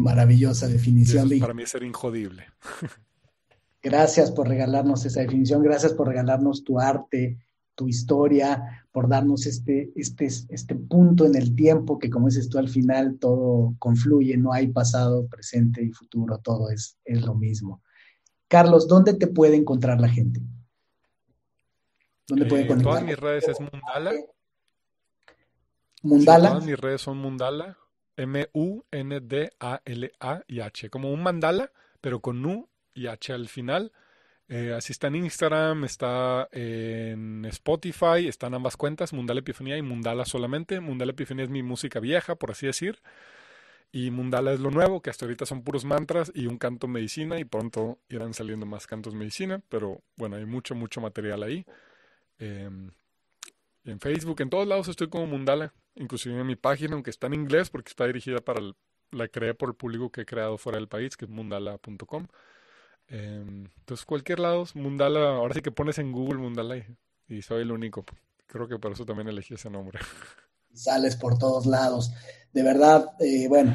maravillosa definición. para mí ser injodible. Gracias por regalarnos esa definición, gracias por regalarnos tu arte, tu historia, por darnos este, este, este punto en el tiempo que como dices tú al final todo confluye, no hay pasado, presente y futuro, todo es, es lo mismo. Carlos, ¿dónde te puede encontrar la gente? ¿Dónde puede encontrar? Eh, todas mis redes es Mundala. Mundala. todas mis redes son Mundala. M-U-N-D-A-L-A-I-H, como un mandala, pero con U y H al final. Eh, así está en Instagram, está en Spotify, están ambas cuentas, Mundala Epifanía y Mundala solamente. Mundala Epifanía es mi música vieja, por así decir. Y Mundala es lo nuevo, que hasta ahorita son puros mantras y un canto medicina y pronto irán saliendo más cantos medicina, pero bueno, hay mucho, mucho material ahí. Em, en Facebook, en todos lados estoy como Mundala inclusive en mi página, aunque está en inglés, porque está dirigida para la creé por el público que he creado fuera del país, que es mundala.com. Eh, em, entonces, cualquier lado, Mundala, ahora sí que pones en Google Mundala y soy el único. Creo que por eso también elegí ese nombre. Sales por todos lados. De verdad, eh, bueno,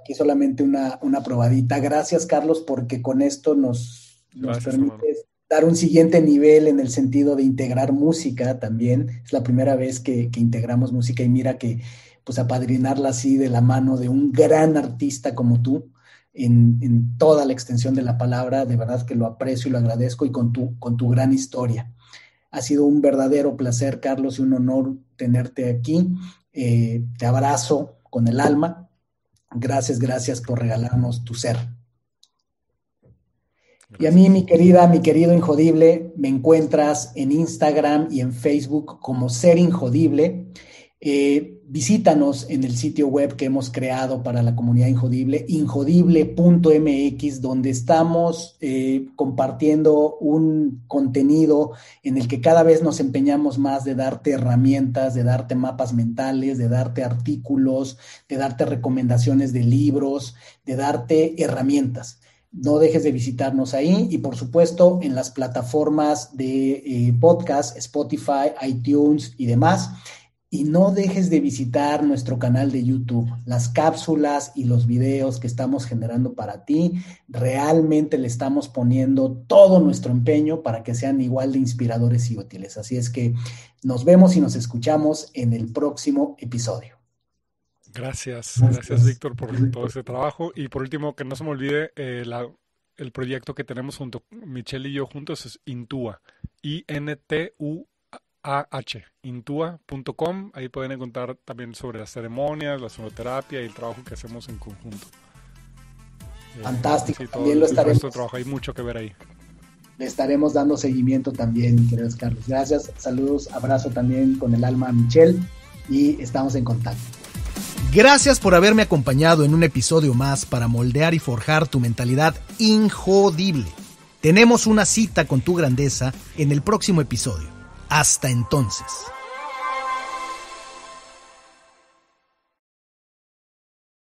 aquí solamente una, una probadita. Gracias, Carlos, porque con esto nos, nos permites dar un siguiente nivel en el sentido de integrar música también. Es la primera vez que, integramos música y mira que pues apadrinarla así de la mano de un gran artista como tú, en, toda la extensión de la palabra, de verdad que lo aprecio y lo agradezco y con tu, con tu gran historia. Ha sido un verdadero placer, Carlos, y un honor tenerte aquí. Eh, te abrazo con el alma. Gracias, gracias por regalarnos tu ser. Y a mí, mi querida, mi querido Injodible, me encuentras en Instagram y en Facebook como Ser Injodible. Eh, visítanos en el sitio web que hemos creado para la comunidad Injodible, injodible.mx, donde estamos eh, compartiendo un contenido en el que cada vez nos empeñamos más de darte herramientas, de darte mapas mentales, de darte artículos, de darte recomendaciones de libros, de darte herramientas. No dejes de visitarnos ahí y por supuesto en las plataformas de eh, podcast, Spotify, iTunes y demás. Y no dejes de visitar nuestro canal de YouTube. Las cápsulas y los videos que estamos generando para ti, realmente le estamos poniendo todo nuestro empeño para que sean igual de inspiradores y útiles. Así es que nos vemos y nos escuchamos en el próximo episodio. Gracias, gracias Víctor por todo ese trabajo. Y por último, que no se me olvide eh, el proyecto que tenemos junto, Michelle y yo juntos, es Intua, I-N-T-U-A-H, intua.com. Ahí pueden encontrar también sobre las ceremonias, la sonoterapia y el trabajo que hacemos en conjunto. Eh, Fantástico, también lo estaremos. Trabajo. Hay mucho que ver ahí. Le estaremos dando seguimiento también, queridos Carlos. Gracias, saludos, abrazo también con el alma a Michelle y estamos en contacto. Gracias por haberme acompañado en un episodio más para moldear y forjar tu mentalidad injodible. Tenemos una cita con tu grandeza en el próximo episodio. Hasta entonces.